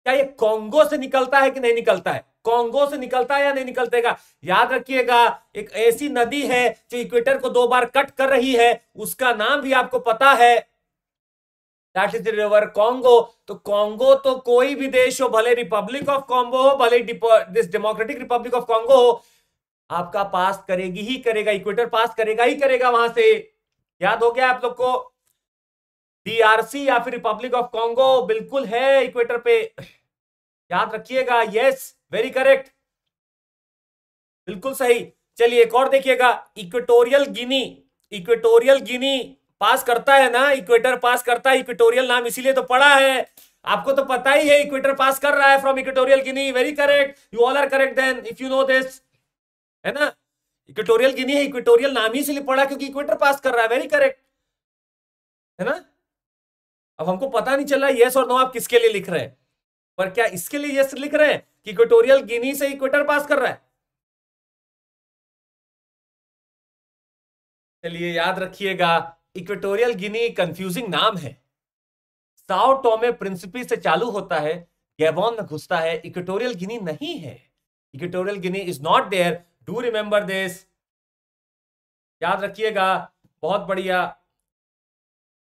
क्या ये कॉन्गो से निकलता है कि नहीं निकलता है कॉन्गो से निकलता है या नहीं निकलतेगा याद रखिएगा एक ऐसी नदी है जो इक्वेटर को दो बार कट कर रही है उसका नाम भी आपको पता है दैट इज रिवर कॉन्गो तो कॉन्गो तो कोई भी देश हो भले रिपब्लिक ऑफ कॉन्गो हो भले डेमोक्रेटिक रिपब्लिक ऑफ कॉन्गो हो आपका पास करेगी ही करेगा इक्वेटर पास करेगा ही करेगा वहां से याद हो गया आप लोग को डीआरसी या फिर रिपब्लिक ऑफ कॉन्गो बिल्कुल है इक्वेटर पे याद रखिएगा यस वेरी करेक्ट बिल्कुल सही चलिए एक और देखिएगा इक्वेटोरियल गिनी इक्वेटोरियल गिनी पास करता है ना इक्वेटर पास करता है इक्वेटोरियल नाम इसीलिए तो पड़ा है आपको तो पता ही है इक्वेटर पास कर रहा है from Equatorial Guinea very correct you all are correct then if you know this है ना इक्वेटोरियल गिनी है इक्वेटोरियल नाम ही इसलिए पड़ा क्योंकि इक्वेटर पास कर रहा है वेरी करेक्ट है ना अब हमको पता नहीं चल रहा है येस और नो आप किसके लिए लिख रहे हैं पर क्या इसके लिए यस लिख रहे हैं कि इक्वेटोरियल गिनी से इक्वेटर पास कर रहा है चलिए याद रखिएगा इक्वेटोरियल गिनी कंफ्यूजिंग नाम है साउ टोमे प्रिंसिपी से चालू होता है गैबॉन में घुसता है इक्वेटोरियल गिनी नहीं है Equatorial Guinea is not there do remember this याद रखिएगा बहुत बढ़िया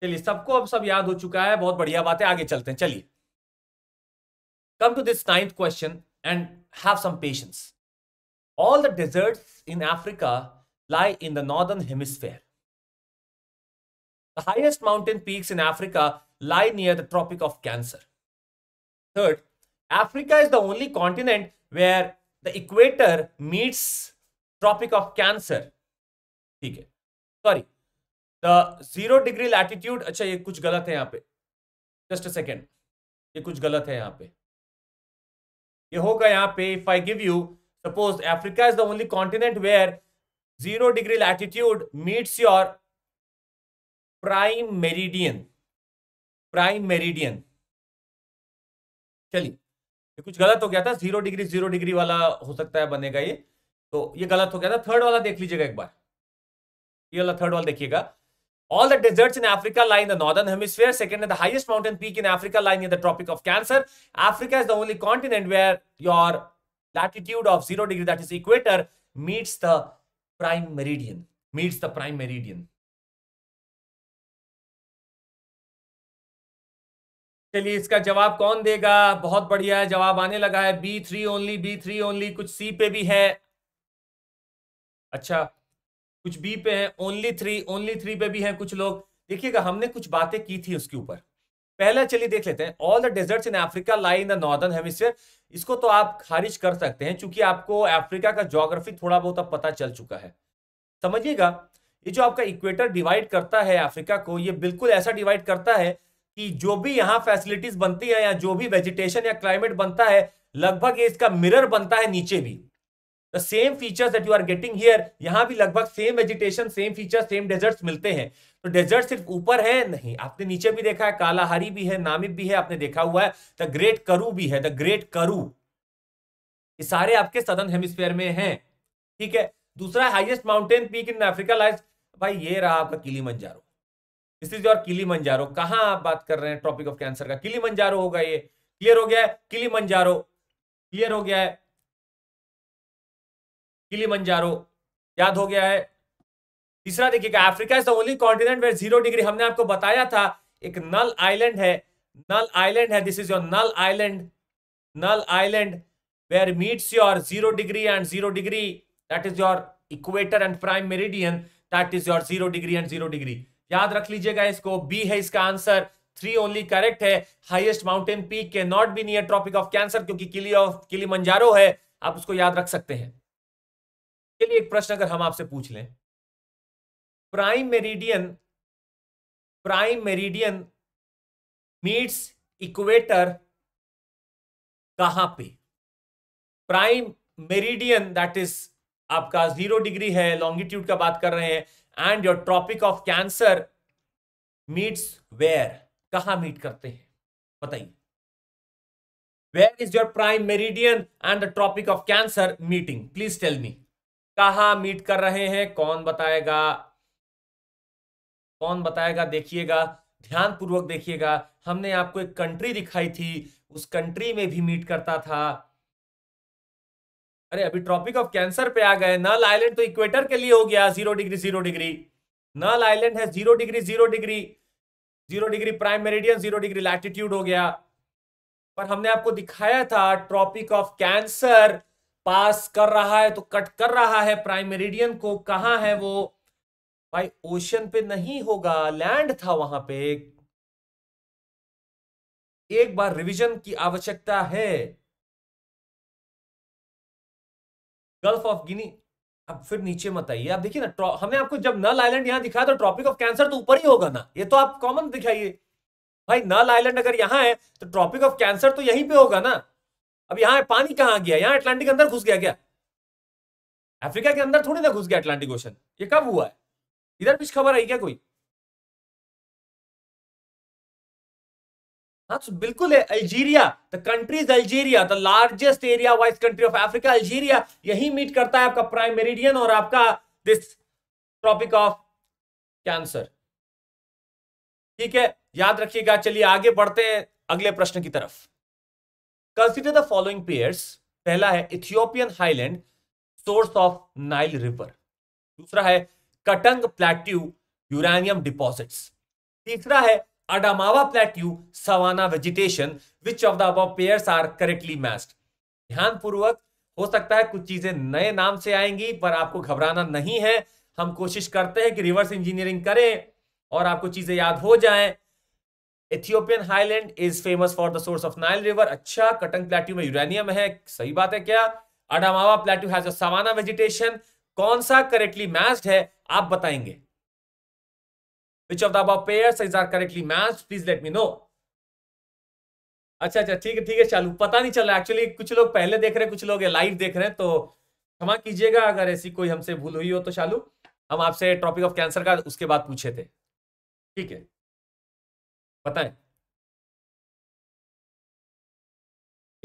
चलिए सबको अब सब याद हो चुका है बहुत बढ़िया बात है आगे चलते हैं चलिए come to this ninth question and have some patience all the deserts in Africa lie in the northern hemisphere. The highest mountain peaks in Africa lie near the Tropic of Cancer. Third, Africa is the only continent where the equator meets Tropic of Cancer. Okay. Sorry, zero degree latitude अच्छा ये कुछ गलत है यहाँ पे just a second ये कुछ गलत है यहाँ पे ये होगा यहाँ पे if I give you suppose Africa is the only continent where zero degree latitude meets your prime meridian prime meridian चलिए ये कुछ गलत हो गया था जीरो डिग्री जीरो डिग्री वाला हो सकता है बनेगा ये तो ये गलत हो गया था थर्ड वाला देख लीजिएगा एक बार ये वाला थर्ड वाला देखिएगा All the deserts in Africa lie in the northern hemisphere. Second, the highest mountain peak in Africa lying near the Tropic of Cancer. Africa is the only continent where your latitude of zero degree, that is equator, meets the prime meridian. Meets the prime meridian. चलिए इसका जवाब कौन देगा बहुत बढ़िया है जवाब आने लगा है B three only B three only कुछ सी पे भी है अच्छा कुछ बी पे है ओनली थ्री ओनली थ्री पे भी है कुछ लोग देखिएगा हमने कुछ बातें की थी उसके ऊपर पहला चलिए देख लेते हैं all the deserts in Africa lie in the northern hemisphere इसको तो आप खारिज कर सकते हैं क्योंकि आपको अफ्रीका का जोग्राफी थोड़ा बहुत अब पता चल चुका है समझिएगा ये जो आपका इक्वेटर डिवाइड करता है अफ्रीका को ये बिल्कुल ऐसा डिवाइड करता है कि जो भी यहाँ फैसिलिटीज बनती है या जो भी वेजिटेशन या क्लाइमेट बनता है लगभग ये इसका मिरर बनता है नीचे भी the same features that you are getting here यहाँ भी लगभग same vegetation same feature same deserts मिलते हैं तो डेजर्ट सिर्फ ऊपर है नहीं आपने नीचे भी देखा है कालाहारी भी है नामिब भी है आपने देखा हुआ है द ग्रेट करू भी है द ग्रेट करू ये सारे आपके सदर्न हेमिस्फेयर में हैं ठीक है दूसरा highest mountain peak in Africa lies भाई ये रहा आपका किली मंजारो दिस इज योर किली मंजारो कहां आप बात कर रहे हैं टॉपिक ऑफ कैंसर का किली मंजारो होगा ये क्लियर हो गया है किली मंजारो क्लियर हो गया है किलीमंजारो याद हो गया है तीसरा देखिएगा Africa is the only continent where zero degree हमने आपको बताया था एक नल आइलैंड है नल आइलैंड है this is your Null Island Null Island where meets your zero degree and zero degree that is your equator and prime meridian that is your zero degree and zero degree याद रख लीजिएगा इसको B है इसका answer three only correct है highest mountain peak के not be near Tropic of Cancer क्योंकि Kili of किली मंजारो है आप उसको याद रख सकते हैं के लिए एक प्रश्न अगर हम आपसे पूछ लें prime meridian prime meridian meets equator कहां पे प्राइम मेरिडियन दैट इज आपका जीरो डिग्री है लॉन्गिट्यूड का बात कर रहे हैं and your Tropic of Cancer meets where कहां मीट करते हैं बताइए where is your prime meridian and the Tropic of Cancer meeting please tell me कहा मीट कर रहे हैं कौन बताएगा कौन बताएगा देखिएगा ध्यान पूर्वक देखिएगा हमने आपको एक कंट्री दिखाई थी उस कंट्री में भी मीट करता था अरे अभी ट्रॉपिक ऑफ कैंसर पे आ गए नल आइलैंड तो इक्वेटर के लिए हो गया zero degree zero degree Null Island है zero degree zero degree zero degree prime meridian zero degree latitude हो गया पर हमने आपको दिखाया था ट्रॉपिक ऑफ कैंसर पास कर रहा है तो कट कर रहा है प्राइम मेरिडियन को कहा है वो भाई ओशन पे नहीं होगा लैंड था वहां पे एक बार रिवीजन की आवश्यकता है गल्फ ऑफ गिनी अब फिर नीचे मत आइए आप देखिए ना हमने आपको जब नल आइलैंड यहाँ दिखाया तो ट्रॉपिक ऑफ कैंसर तो ऊपर ही होगा ना ये तो आप कॉमन दिखाइए भाई नल आइलैंड अगर यहां है तो ट्रॉपिक ऑफ कैंसर तो यहीं पे होगा ना अब यहां पानी कहां गया यहां अटलांटिक अंदर घुस गया क्या अफ्रीका के अंदर थोड़ी ना घुस गया अटलांटिक ओशन ये कब हुआ है इधर कुछ खबर आई क्या कोई हाँ तो बिल्कुल है Algeria the countries Algeria the largest area wise country of Africa Algeria यही मीट करता है आपका प्राइम मेरिडियन और आपका दिस ट्रॉपिक ऑफ कैंसर ठीक है याद रखिएगा चलिए आगे बढ़ते हैं अगले प्रश्न की तरफ कंसिडर द फॉलोइंग पेयर्स पहला है Ethiopian highland source of Nile river दूसरा है कटंग प्लेट्यू यूरानियम डिपॉजिट्स तीसरा है Adamawa plateau savanna vegetation which of the above pairs are correctly matched ध्यानपूर्वक हो सकता है कुछ चीजें नए नाम से आएंगी पर आपको घबराना नहीं है हम कोशिश करते हैं कि रिवर्स इंजीनियरिंग करें और आपको चीजें याद हो जाएं Ethiopian highland is famous for the source of Nile river अच्छा कटंग प्लेट्यू में यूरेनियम है सही बात है क्या Adamawa plateau has savanna vegetation कौन सा करेक्टली मैच्ड है आप बताएंगे which of the above pairs is are correctly matched please let me know अच्छा अच्छा ठीक है ठीक है चालू पता नहीं चल रहा एक्चुअली कुछ लोग पहले देख रहे हैं कुछ लोग लाइव देख रहे हैं तो क्षमा कीजिएगा अगर ऐसी कोई हमसे भूल हुई हो तो चालू हम आपसे टॉपिक ऑफ कैंसर का उसके बाद पूछे थे ठीक है पता है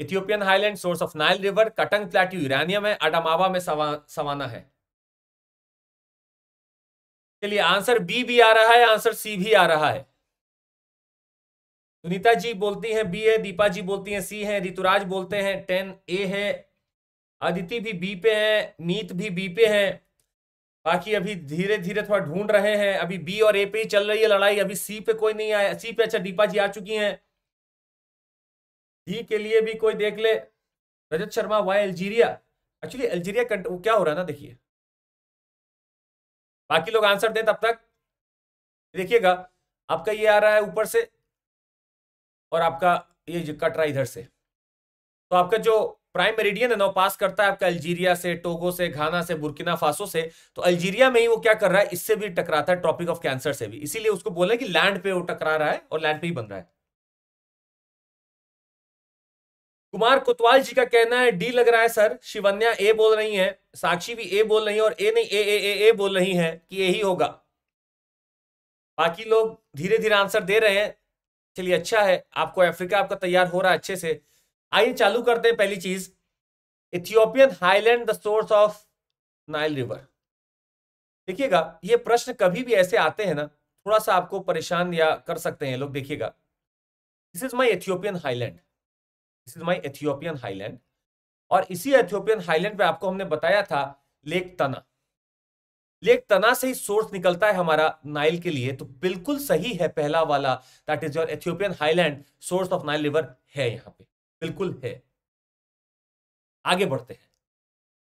Ethiopian highland source of Nile river Katanga plateau uranium है अडामावा में सवा, सवाना है चलिए आंसर बी भी आ रहा है आंसर सी भी आ रहा है सुनीता जी बोलती हैं बी है दीपा जी बोलती हैं सी है ऋतुराज बोलते हैं टेन ए है अदिति भी बी पे है मीत भी बी पे है बाकी अभी धीरे धीरे थोड़ा ढूंढ रहे हैं अभी बी और ए पे ही चल रही है लड़ाई अभी सी पे कोई नहीं आया सी पे अच्छा दीपा जी आ चुकी हैं डी के लिए भी कोई देख ले Rajat Sharma why Algeria actually Algeria वो क्या हो रहा है ना देखिए बाकी लोग आंसर दें तब तक देखिएगा आपका ये आ रहा है ऊपर से और आपका ये कट रहा इधर से तो आपका जो प्राइम मेरिडियन है ना पास करता है आपका अल्जीरिया से टोगो से घाना से बुर्किना फासो से तो अल्जीरिया में ही वो क्या कर रहा है इससे भी टकराता है ट्रॉपिक ऑफ कैंसर से भी इसीलिए उसको बोले कि लैंड पे वो टकरा रहा है और लैंड पे ही बन रहा है कुमार कोतवाल जी का कहना है डी लग रहा है सर शिवन्या ए बोल रही है साक्षी भी ए बोल रही है और ए नहीं ए ए ए ए बोल रही है कि यही होगा बाकी लोग धीरे धीरे आंसर दे रहे हैं चलिए अच्छा है आपको अफ्रीका आपका तैयार हो रहा है अच्छे से आइए चालू करते हैं पहली चीज Ethiopian highland the source of Nile river देखिएगा ये प्रश्न कभी भी ऐसे आते हैं ना थोड़ा सा आपको परेशान या कर सकते हैं लोग देखिएगा this is my Ethiopian highland this is my Ethiopian highland और इसी एथियोपियन हाईलैंड पे आपको हमने बताया था लेक तना लेक तना से ही सोर्स निकलता है हमारा नाइल के लिए तो बिल्कुल सही है पहला वाला that is your Ethiopian highland source of Nile river है यहाँ पे बिल्कुल है आगे बढ़ते हैं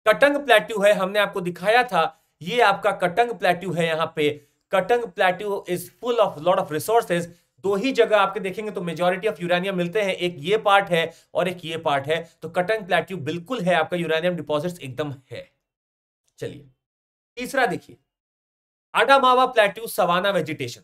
कटंग प्लेट्यू है हमने आपको दिखाया था ये आपका कटंग प्लेट्यू है यहाँ पे Katanga plateau is full of lot of resources दो ही जगह आपके देखेंगे तो मेजोरिटी ऑफ यूरेनियम मिलते हैं एक ये पार्ट है और एक ये पार्ट है तो कटंग प्लेट्यू बिल्कुल है आपका यूरेनियम डिपॉजिट्स एकदम है चलिए तीसरा देखिए Adamawa plateau savanna vegetation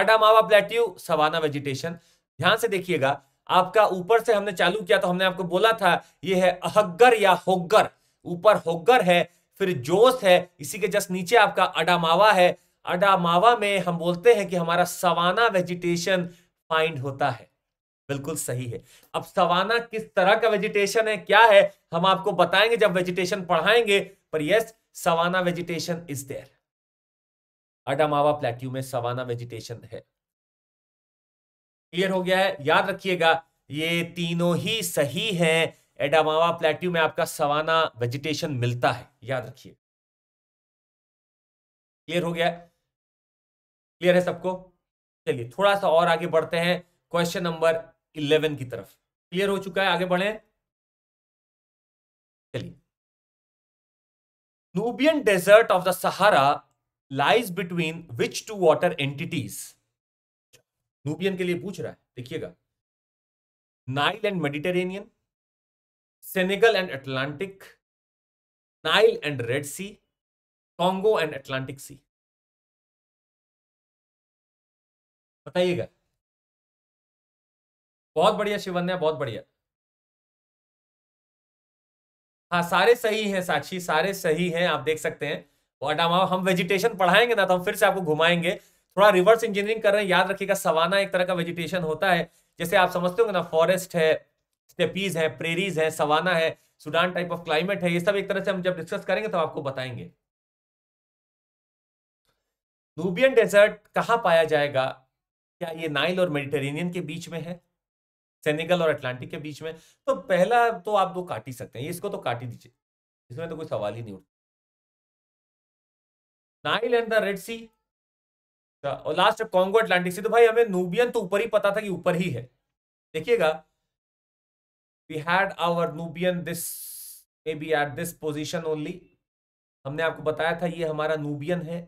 Adamawa plateau savanna vegetation ध्यान से देखिएगा आपका ऊपर से हमने चालू किया तो हमने आपको बोला था ये है अहगर या होगर ऊपर होगर है फिर जोश है इसी के जस्ट नीचे आपका अडामावा है अडामावा में हम बोलते हैं कि हमारा सवाना वेजिटेशन फाइंड होता है बिल्कुल सही है अब सवाना किस तरह का वेजिटेशन है क्या है हम आपको बताएंगे जब वेजिटेशन पढ़ाएंगे पर yes savanna vegetation is there Adamawa plateau में सवाना वेजिटेशन है क्लियर हो गया है याद रखिएगा ये तीनों ही सही हैं एडामावा प्लेट्यू में आपका सवाना वेजिटेशन मिलता है याद रखिए क्लियर हो गया क्लियर है सबको चलिए थोड़ा सा और आगे बढ़ते हैं क्वेश्चन नंबर इलेवन की तरफ क्लियर हो चुका है आगे बढ़े चलिए Nubian desert of the Sahara lies between which two water entities Nubian के लिए पूछ रहा है देखिएगा Nile and Mediterranean Senegal and Atlantic Nile and Red Sea Congo and Atlantic Sea बताइएगा बहुत बढ़िया शिवन्या बहुत बढ़िया हाँ सारे सही हैं साक्षी सारे सही हैं आप देख सकते हैं बट हम वेजिटेशन पढ़ाएंगे ना तो हम फिर से आपको घुमाएंगे थोड़ा रिवर्स इंजीनियरिंग कर रहे हैं याद रखिएगा सवाना एक तरह का वेजिटेशन होता है जैसे आप समझते होंगे ना फॉरेस्ट है स्टेपीज है प्रेरीज है सवाना है सुडान टाइप ऑफ क्लाइमेट है ये सब एक तरह से हम जब डिस्कस करेंगे तो आपको बताएंगे नूबियन डेजर्ट कहाँ पाया जाएगा क्या ये नाइल और मेडिटेरेनियन के बीच में है सेनेगल और अटलांटिक के बीच में तो पहला तो आप दो काट ही सकते हैं इसको तो काट ही दीजिए इसमें तो कोई सवाल ही नहीं उठता नाइल एंड द रेड सी और लास्ट अब कॉन्गो अटलांटिक से तो भाई हमें नूबियन तो ऊपर ही पता था कि ऊपर ही है देखिएगा we had our Nubian this may be at this position only हमने आपको बताया था ये हमारा नूबियन है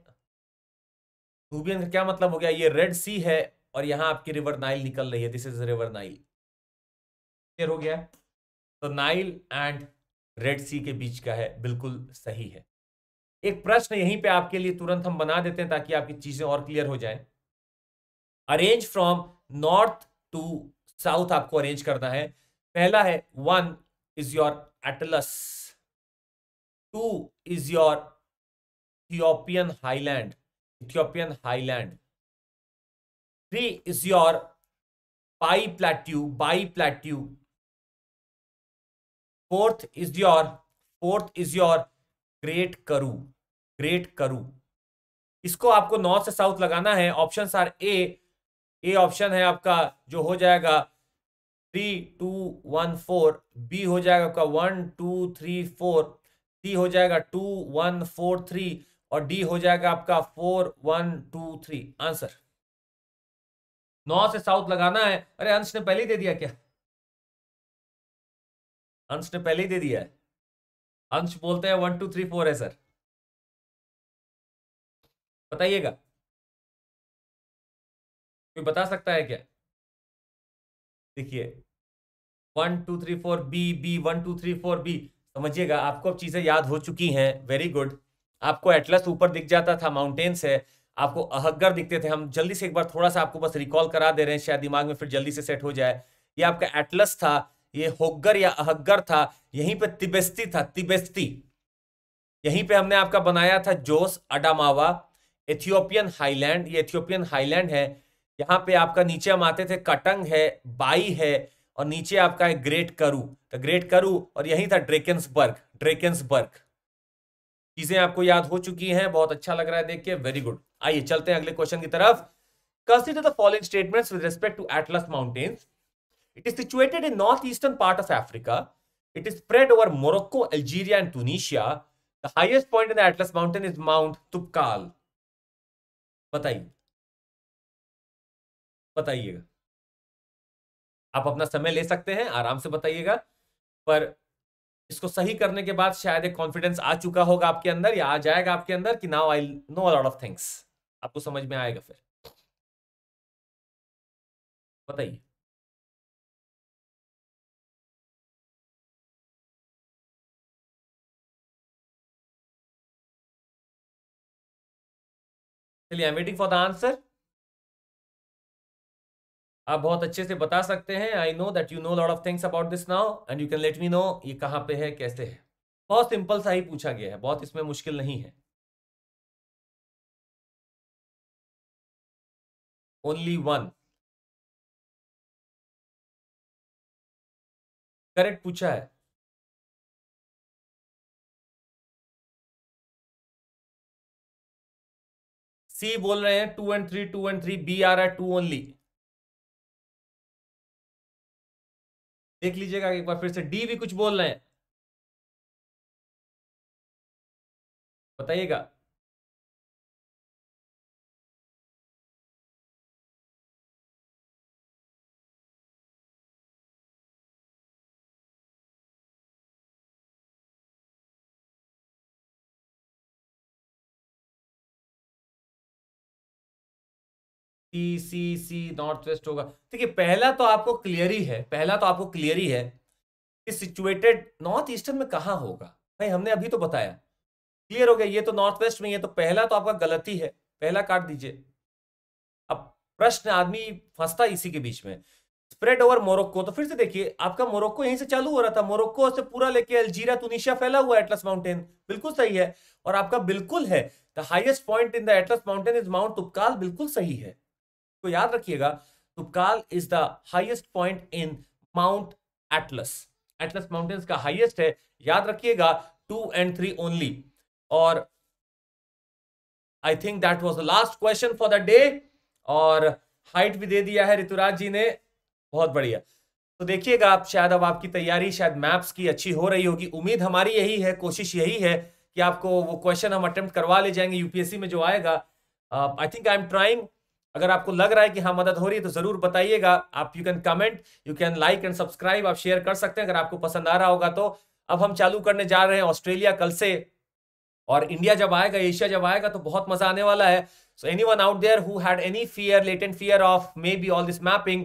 नूबियन का क्या मतलब हो गया ये रेड सी है और यहां आपकी रिवर नाइल निकल रही है this is river Nile clear हो गया तो नाइल एंड रेड सी के बीच का है बिल्कुल सही है एक प्रश्न यहीं पे आपके लिए तुरंत हम बना देते हैं ताकि आपकी चीजें और क्लियर हो जाए arrange from north to south आपको अरेंज करना है पहला है one is your Atlas two is your Ethiopian highland Ethiopian highland three is your Bie plateau Bie plateau fourth is your fourth is your Great Karoo Great Karoo इसको आपको north से south लगाना है option are A A option है आपका जो हो जाएगा three two one four B हो जाएगा आपका one two three four C हो जाएगा टू वन फोर थ्री और डी हो जाएगा आपका four one two three answer नौ से साउथ लगाना है अरे अंश ने पहले ही दे दिया क्या अंश ने पहले ही दे दिया है अंश बोलते हैं वन टू थ्री फोर है सर बताइएगा कोई बता सकता है क्या देखिए one two three four B B one two three four B समझिएगा आपको अब चीजें याद हो चुकी हैं वेरी गुड आपको एटलस ऊपर दिख जाता था माउंटेन्स है आपको अहगर दिखते थे हम जल्दी से एक बार थोड़ा सा आपको बस रिकॉल करा दे रहे हैं शायद दिमाग में फिर जल्दी से सेट हो जाए ये आपका एटलस था ये होग्गर या अहगर था यहीं पे तिबेस्ती था तिबेस्ती यहीं पे हमने आपका बनाया था जोस अडामावा एथियोपियन हाईलैंड ये एथियोपियन हाईलैंड है यहाँ पे आपका नीचे हम आते थे कटंग है बाई है और नीचे आपका है ग्रेट करू तो ग्रेट करू और यही था ड्रेकेंसबर्ग ड्रेकेंसबर्ग चीजें आपको याद हो चुकी हैं बहुत अच्छा लग रहा है देख के वेरी गुड आइए चलते हैं अगले क्वेश्चन की तरफ consider the following statements with respect to Atlas mountains It is situated in northeastern part of Africa. It is spread over Morocco, Algeria, and Tunisia. The highest point in the Atlas Mountain is Mount Tubkal. बताइए बताइएगा आप अपना समय ले सकते हैं आराम से बताइएगा पर इसको सही करने के बाद शायद एक कॉन्फिडेंस आ चुका होगा आपके अंदर या आ जाएगा आपके अंदर कि now I know a lot of things आपको समझ में आएगा फिर बताइए चलिए I waiting for the answer आप बहुत अच्छे से बता सकते हैं I know that you know lot of things about this now and you can let me know ये कहाँ पे है कैसे है बहुत सिंपल सा ही पूछा गया है बहुत इसमें मुश्किल नहीं है ओनली वन करेक्ट पूछा है सी बोल रहे हैं two and three two and three B आ रहा है टू ओनली देख लीजिएगा एक बार फिर से डी भी कुछ बोल रहे हैं बताइएगा ई सी सी नॉर्थ वेस्ट होगा देखिए पहला तो आपको क्लियर ही है पहला तो आपको क्लियर ही है कि सिचुएटेड नॉर्थ ईस्टर्न में कहाँ होगा भाई हमने अभी तो बताया क्लियर हो गया ये तो नॉर्थ वेस्ट में है तो पहला तो आपका गलती है पहला काट दीजिए अब प्रश्न आदमी फंसता इसी के बीच में स्प्रेड ओवर मोरक्को तो फिर से देखिए आपका मोरक्को यहीं से चालू हो रहा था मोरक्को से पूरा लेके अल्जीरा तुनिशिया फैला हुआ एटलस माउंटेन बिल्कुल सही है और आपका बिल्कुल है the highest point in the Atlas mountain is mount Toubkal बिल्कुल सही है तो याद रखिएगा Toubkal is the highest point in mount Atlas Atlas mountains का हाइएस्ट है याद रखिएगा टू एंड थ्री ओनली और I think that was the last question for the day और हाइट भी दे दिया है ऋतुराज जी ने बहुत बढ़िया तो देखिएगा आप शायद अब आपकी तैयारी शायद मैप्स की अच्छी हो रही होगी उम्मीद हमारी यही है कोशिश यही है कि आपको वो क्वेश्चन हम अटेम्प्ट करवा ले जाएंगे यूपीएससी में जो आएगा I think I am trying अगर आपको लग रहा है कि हाँ मदद हो रही है तो जरूर बताइएगा आप you can comment you can like and subscribe आप शेयर कर सकते हैं अगर आपको पसंद आ रहा होगा तो अब हम चालू करने जा रहे हैं ऑस्ट्रेलिया कल से और इंडिया जब आएगा एशिया जब आएगा तो बहुत मजा आने वाला है so anyone out there who had any fear latent fear of maybe all this mapping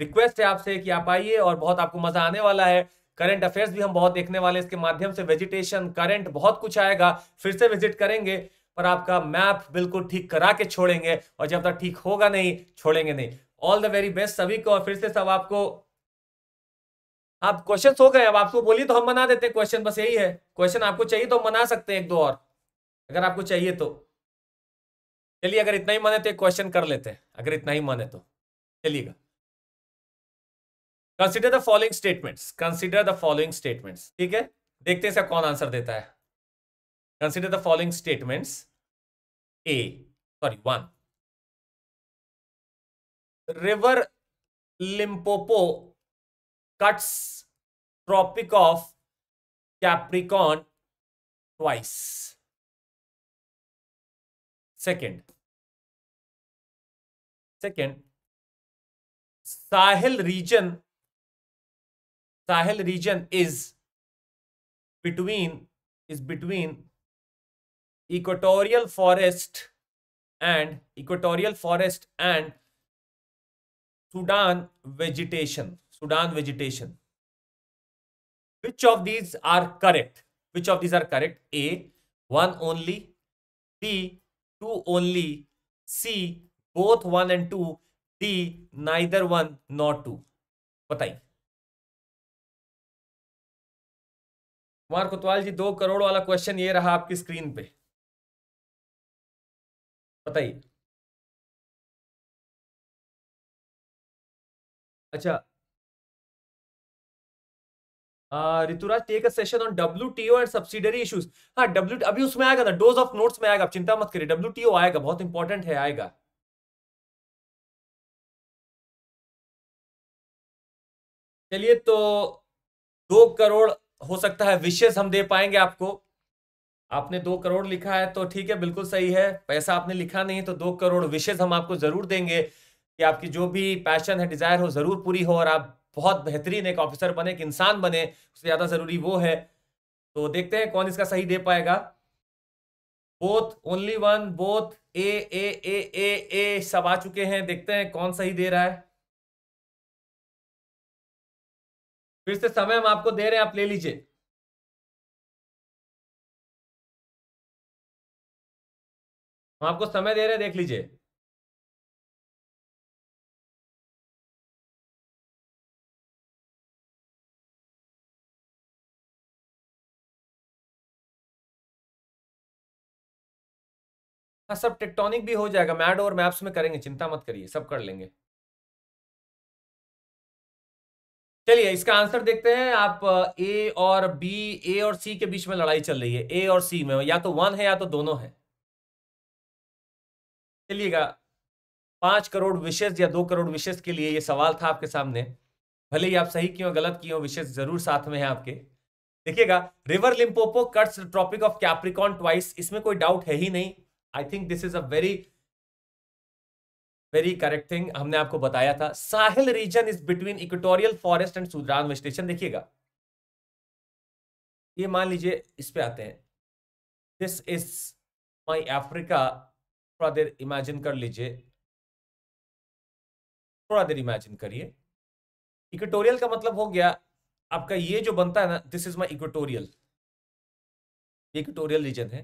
request है आपसे कि आप आइए और बहुत आपको मजा आने वाला है करंट अफेयर्स भी हम बहुत देखने वाले हैं इसके माध्यम से वेजिटेशन करंट बहुत कुछ आएगा फिर से विजिट करेंगे पर आपका मैप बिल्कुल ठीक करा के छोड़ेंगे और जब तक ठीक होगा नहीं छोड़ेंगे नहीं ऑल द वेरी बेस्ट सभी को और फिर से सब आपको आप क्वेश्चन हो गए अब आपको बोली तो हम बना देते हैं क्वेश्चन बस यही है क्वेश्चन आपको चाहिए तो हम बना सकते हैं एक दो और अगर आपको चाहिए तो चलिए अगर इतना ही माने तो एक क्वेश्चन कर लेते हैं अगर इतना ही माने तो चलिएगा consider the following statements consider the following statements ठीक है देखते हैं इसका कौन आंसर देता है Consider the following statements. A, sorry, 1. River Limpopo cuts Tropic of Capricorn twice. Second, second, Sahel region, Sahel region is between, is between equatorial forest and equatorial forest and Sudan vegetation Sudan vegetation which of these are correct which of these are correct A one only B two only C both one and two D neither one not two बताइए कुमार कोतवाल जी दो करोड़ वाला question ये रहा आपकी screen पे बताइए अच्छा हाँ, Rituraj take a session on oh and subsidiary issues हाँ डब्ल्यू अभी उसमें आएगा ना डोज ऑफ नोट्स में आएगा आप चिंता मत करिए डब्ल्यू टी ओ आएगा बहुत इंपॉर्टेंट है आएगा चलिए तो दो करोड़ हो सकता है विशेष हम दे पाएंगे आपको आपने दो करोड़ लिखा है तो ठीक है बिल्कुल सही है पैसा आपने लिखा नहीं तो दो करोड़ विशेष हम आपको ज़रूर देंगे कि आपकी जो भी पैशन है डिज़ायर हो ज़रूर पूरी हो और आप बहुत बेहतरीन एक ऑफिसर बने एक इंसान बने उससे ज़्यादा ज़रूरी वो है तो देखते हैं कौन इसका सही दे पाएगा both only one both A A A A A सब आ चुके हैं देखते हैं कौन सही दे रहा है फिर से समय हम आपको दे रहे हैं आप ले लीजिए हम आपको समय दे रहे हैं देख लीजिए हाँ सब टेक्टोनिक भी हो जाएगा मैड और मैप्स में करेंगे चिंता मत करिए सब कर लेंगे चलिए इसका आंसर देखते हैं आप ए और बी ए और सी के बीच में लड़ाई चल रही है ए और सी में या तो वन है या तो दोनों है चलिएगा पांच करोड़ विशेष या दो करोड़ विशेष के लिए ये सवाल था आपके सामने भले ही आप सही क्यों गलत क्यों विशेष जरूर साथ में है आपके देखिएगा river Limpopo cuts tropic of Capricorn twice इसमें कोई डाउट है ही नहीं I think this is a very very correct thing हमने आपको बताया था Sahel region is between equatorial forest and Sudan vegetation देखिएगा ये मान लीजिए इस पे आते हैं दिस इज माई अफ्रीका थोड़ा देर इमेजिन कर लीजिए थोड़ा देर इमेजिन करिए इक्वेटोरियल का मतलब हो गया आपका ये जो बनता है ना this is my equatorial equatorial region है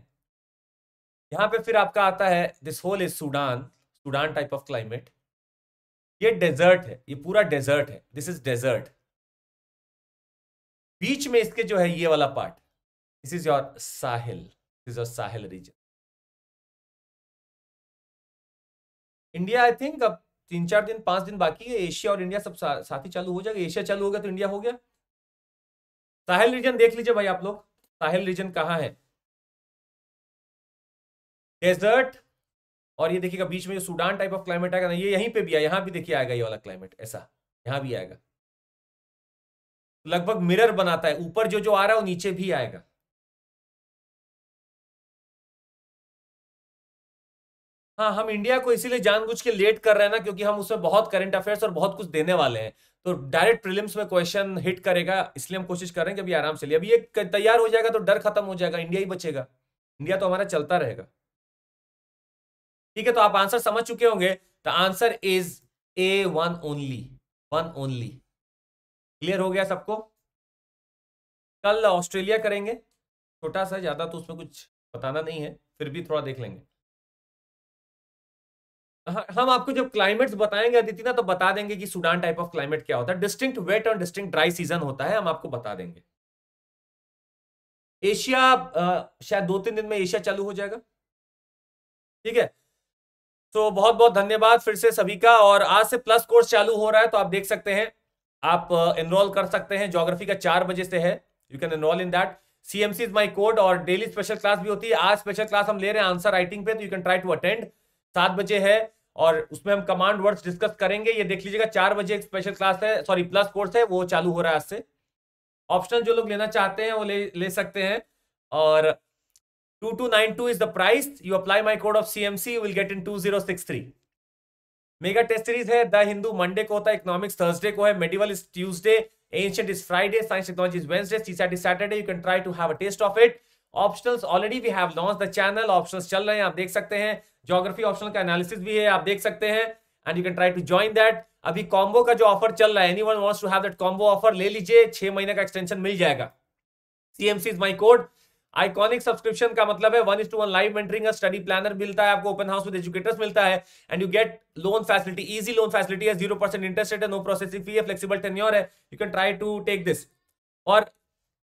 यहां पे फिर आपका आता है this whole is Sudan Sudan type of climate ये डेजर्ट है ये पूरा डेजर्ट है दिस इज डेजर्ट बीच में इसके जो है ये वाला part this is your Sahel this your Sahel region India I think अब तीन चार दिन पांच दिन बाकी है एशिया और इंडिया सब सा, साथ ही चालू हो जाएगा एशिया चालू हो गया तो इंडिया हो गया साहिल रीजन देख लीजिए भाई आप लोग साहिल रीजन कहाँ है डेजर्ट और ये देखिएगा बीच में जो सूडान टाइप ऑफ क्लाइमेट आएगा ना ये यहीं पे भी आया यहाँ भी देखिए आएगा ये वाला क्लाइमेट ऐसा यहाँ भी आएगा लगभग मिरर बनाता है ऊपर जो जो आ रहा है वो नीचे भी आएगा हाँ हम इंडिया को इसीलिए जानबूझ के लेट कर रहे हैं ना क्योंकि हम उसमें बहुत करंट अफेयर्स और बहुत कुछ देने वाले हैं तो डायरेक्ट प्रीलिम्स में क्वेश्चन हिट करेगा इसलिए हम कोशिश कर रहे हैं कि अभी आराम से लिए अभी ये तैयार हो जाएगा तो डर खत्म हो जाएगा इंडिया ही बचेगा इंडिया तो हमारा चलता रहेगा ठीक है तो आप आंसर समझ चुके होंगे the answer is A one only one only clear हो गया सबको कल ऑस्ट्रेलिया करेंगे छोटा सा ज्यादा तो उसमें कुछ बताना नहीं है फिर भी थोड़ा देख लेंगे हम आपको जब क्लाइमेट्स बताएंगे अदिति ना तो बता देंगे कि सूडान टाइप ऑफ क्लाइमेट क्या होता है डिस्टिंक्ट वेट और डिस्टिंक्ट ड्राई सीजन होता है हम आपको बता देंगे एशिया शायद दो तीन दिन में एशिया चालू हो जाएगा ठीक है तो बहुत बहुत धन्यवाद फिर से सभी का और आज से प्लस कोर्स चालू हो रहा है तो आप देख सकते हैं आप एनरोल कर सकते हैं ज्योग्राफी का चार बजे से है you can enroll in that CMC is my code और डेली स्पेशल क्लास भी होती है आज स्पेशल क्लास हम ले रहे हैं आंसर राइटिंग पे तो you can try to attend सात बजे है और उसमें हम कमांड वर्ड्स डिस्कस करेंगे ये देख लीजिएगा चार बजे एक स्पेशल क्लास है सॉरी प्लस कोर्स है वो चालू हो रहा है आज से ऑप्शनल जो लोग लेना चाहते हैं वो ले ले सकते हैं और two two nine two is the price you apply my code of C C will get in two zero six three mega test series है द हिंदू मंडे को होता है इकोनॉमिक्स थर्सडे को है medieval is Tuesday ancient is Friday science technology is Wednesday CSAT is Saturday you can try to have a test of it option already we have launch the channel option चल रहे हैं आप देख सकते हैं geography option का analysis भी है आप देख सकते हैं and you can try to join that अभी कॉम्बो का जो ऑफर चल रहा है any one wants to have that combo offer ले लीजिए छह महीने का एक्सटेंशन मिल जाएगा CMC is my code iconic subscription का मतलब है one is to one live mentoring study planner मिलता है आपको ओपन हाउस विद एजुकेटर्स मिलता है and you get loan facility easy loan facility है जीरो परसेंट इंटरेस्ट रेट है नो प्रोसेसिंग फी है फ्लेक्सिबल टेन्योर है you can try to take this और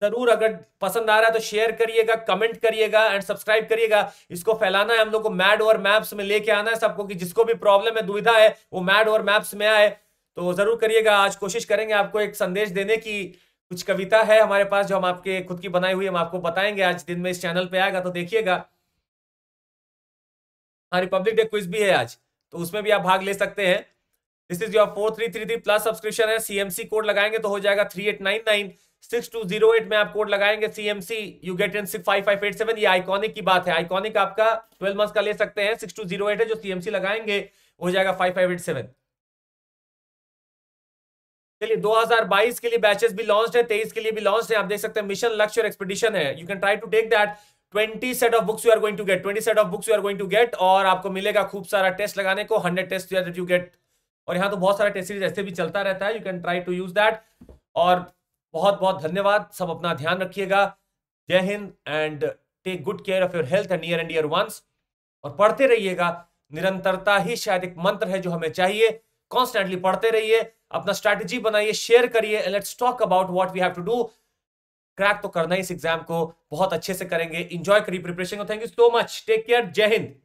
जरूर अगर पसंद आ रहा है तो शेयर करिएगा कमेंट करिएगा एंड सब्सक्राइब करिएगा इसको फैलाना है हम लोग को मैड और मैप्स में लेके आना है सबको कि जिसको भी प्रॉब्लम है दुविधा है वो मैड और मैप्स में आए तो जरूर करिएगा आज कोशिश करेंगे आपको एक संदेश देने की कुछ कविता है हमारे पास जो हम आपके खुद की बनाई हुई हम आपको बताएंगे आज दिन में इस चैनल पर आएगा तो देखिएगा हाँ रिपब्लिक डे क्विज भी है आज तो उसमें भी आप भाग ले सकते हैं this is your four three three three plus subscription है सीएमसी कोड लगाएंगे तो हो जाएगा three eight nine nine six two zero eight में आप कोड लगाएंगे CMC you get in six five five eight seven ये आइकॉनिक की बात है आइकॉनिक आपका ट्वेल्व मंथ का ले सकते हैं सिक्स टू जीरो एट है जो सीएमसी लगाएंगे हो जाएगा फाइव फाइव एट सेवन चलिए 2022 के लिए बैचेस भी लॉन्च है तेईस के लिए भी लॉन्च है आप देख सकते हैं मिशन लक्ष्य और एक्सपीडिशन है you can try to take that 20 set of books you are going to get 20 set of books you are going to get और आपको मिलेगा खूब सारा टेस्ट लगाने को 100 टेस्ट यू गेट और यहाँ तो बहुत सारा टेस्ट सीरीज ऐसे भी चलता रहता है you can try to use that और बहुत बहुत धन्यवाद सब अपना ध्यान रखिएगा Jai Hind and take good care of your health and near and dear ones और पढ़ते रहिएगा निरंतरता ही शायद एक मंत्र है जो हमें चाहिए कॉन्स्टेंटली पढ़ते रहिए अपना स्ट्रैटेजी बनाइए शेयर करिए let's talk about what we have to do crack तो करना ही इस एग्जाम को बहुत अच्छे से करेंगे इंजॉय करिए प्रिपरेशन को thank you so much take care Jai Hind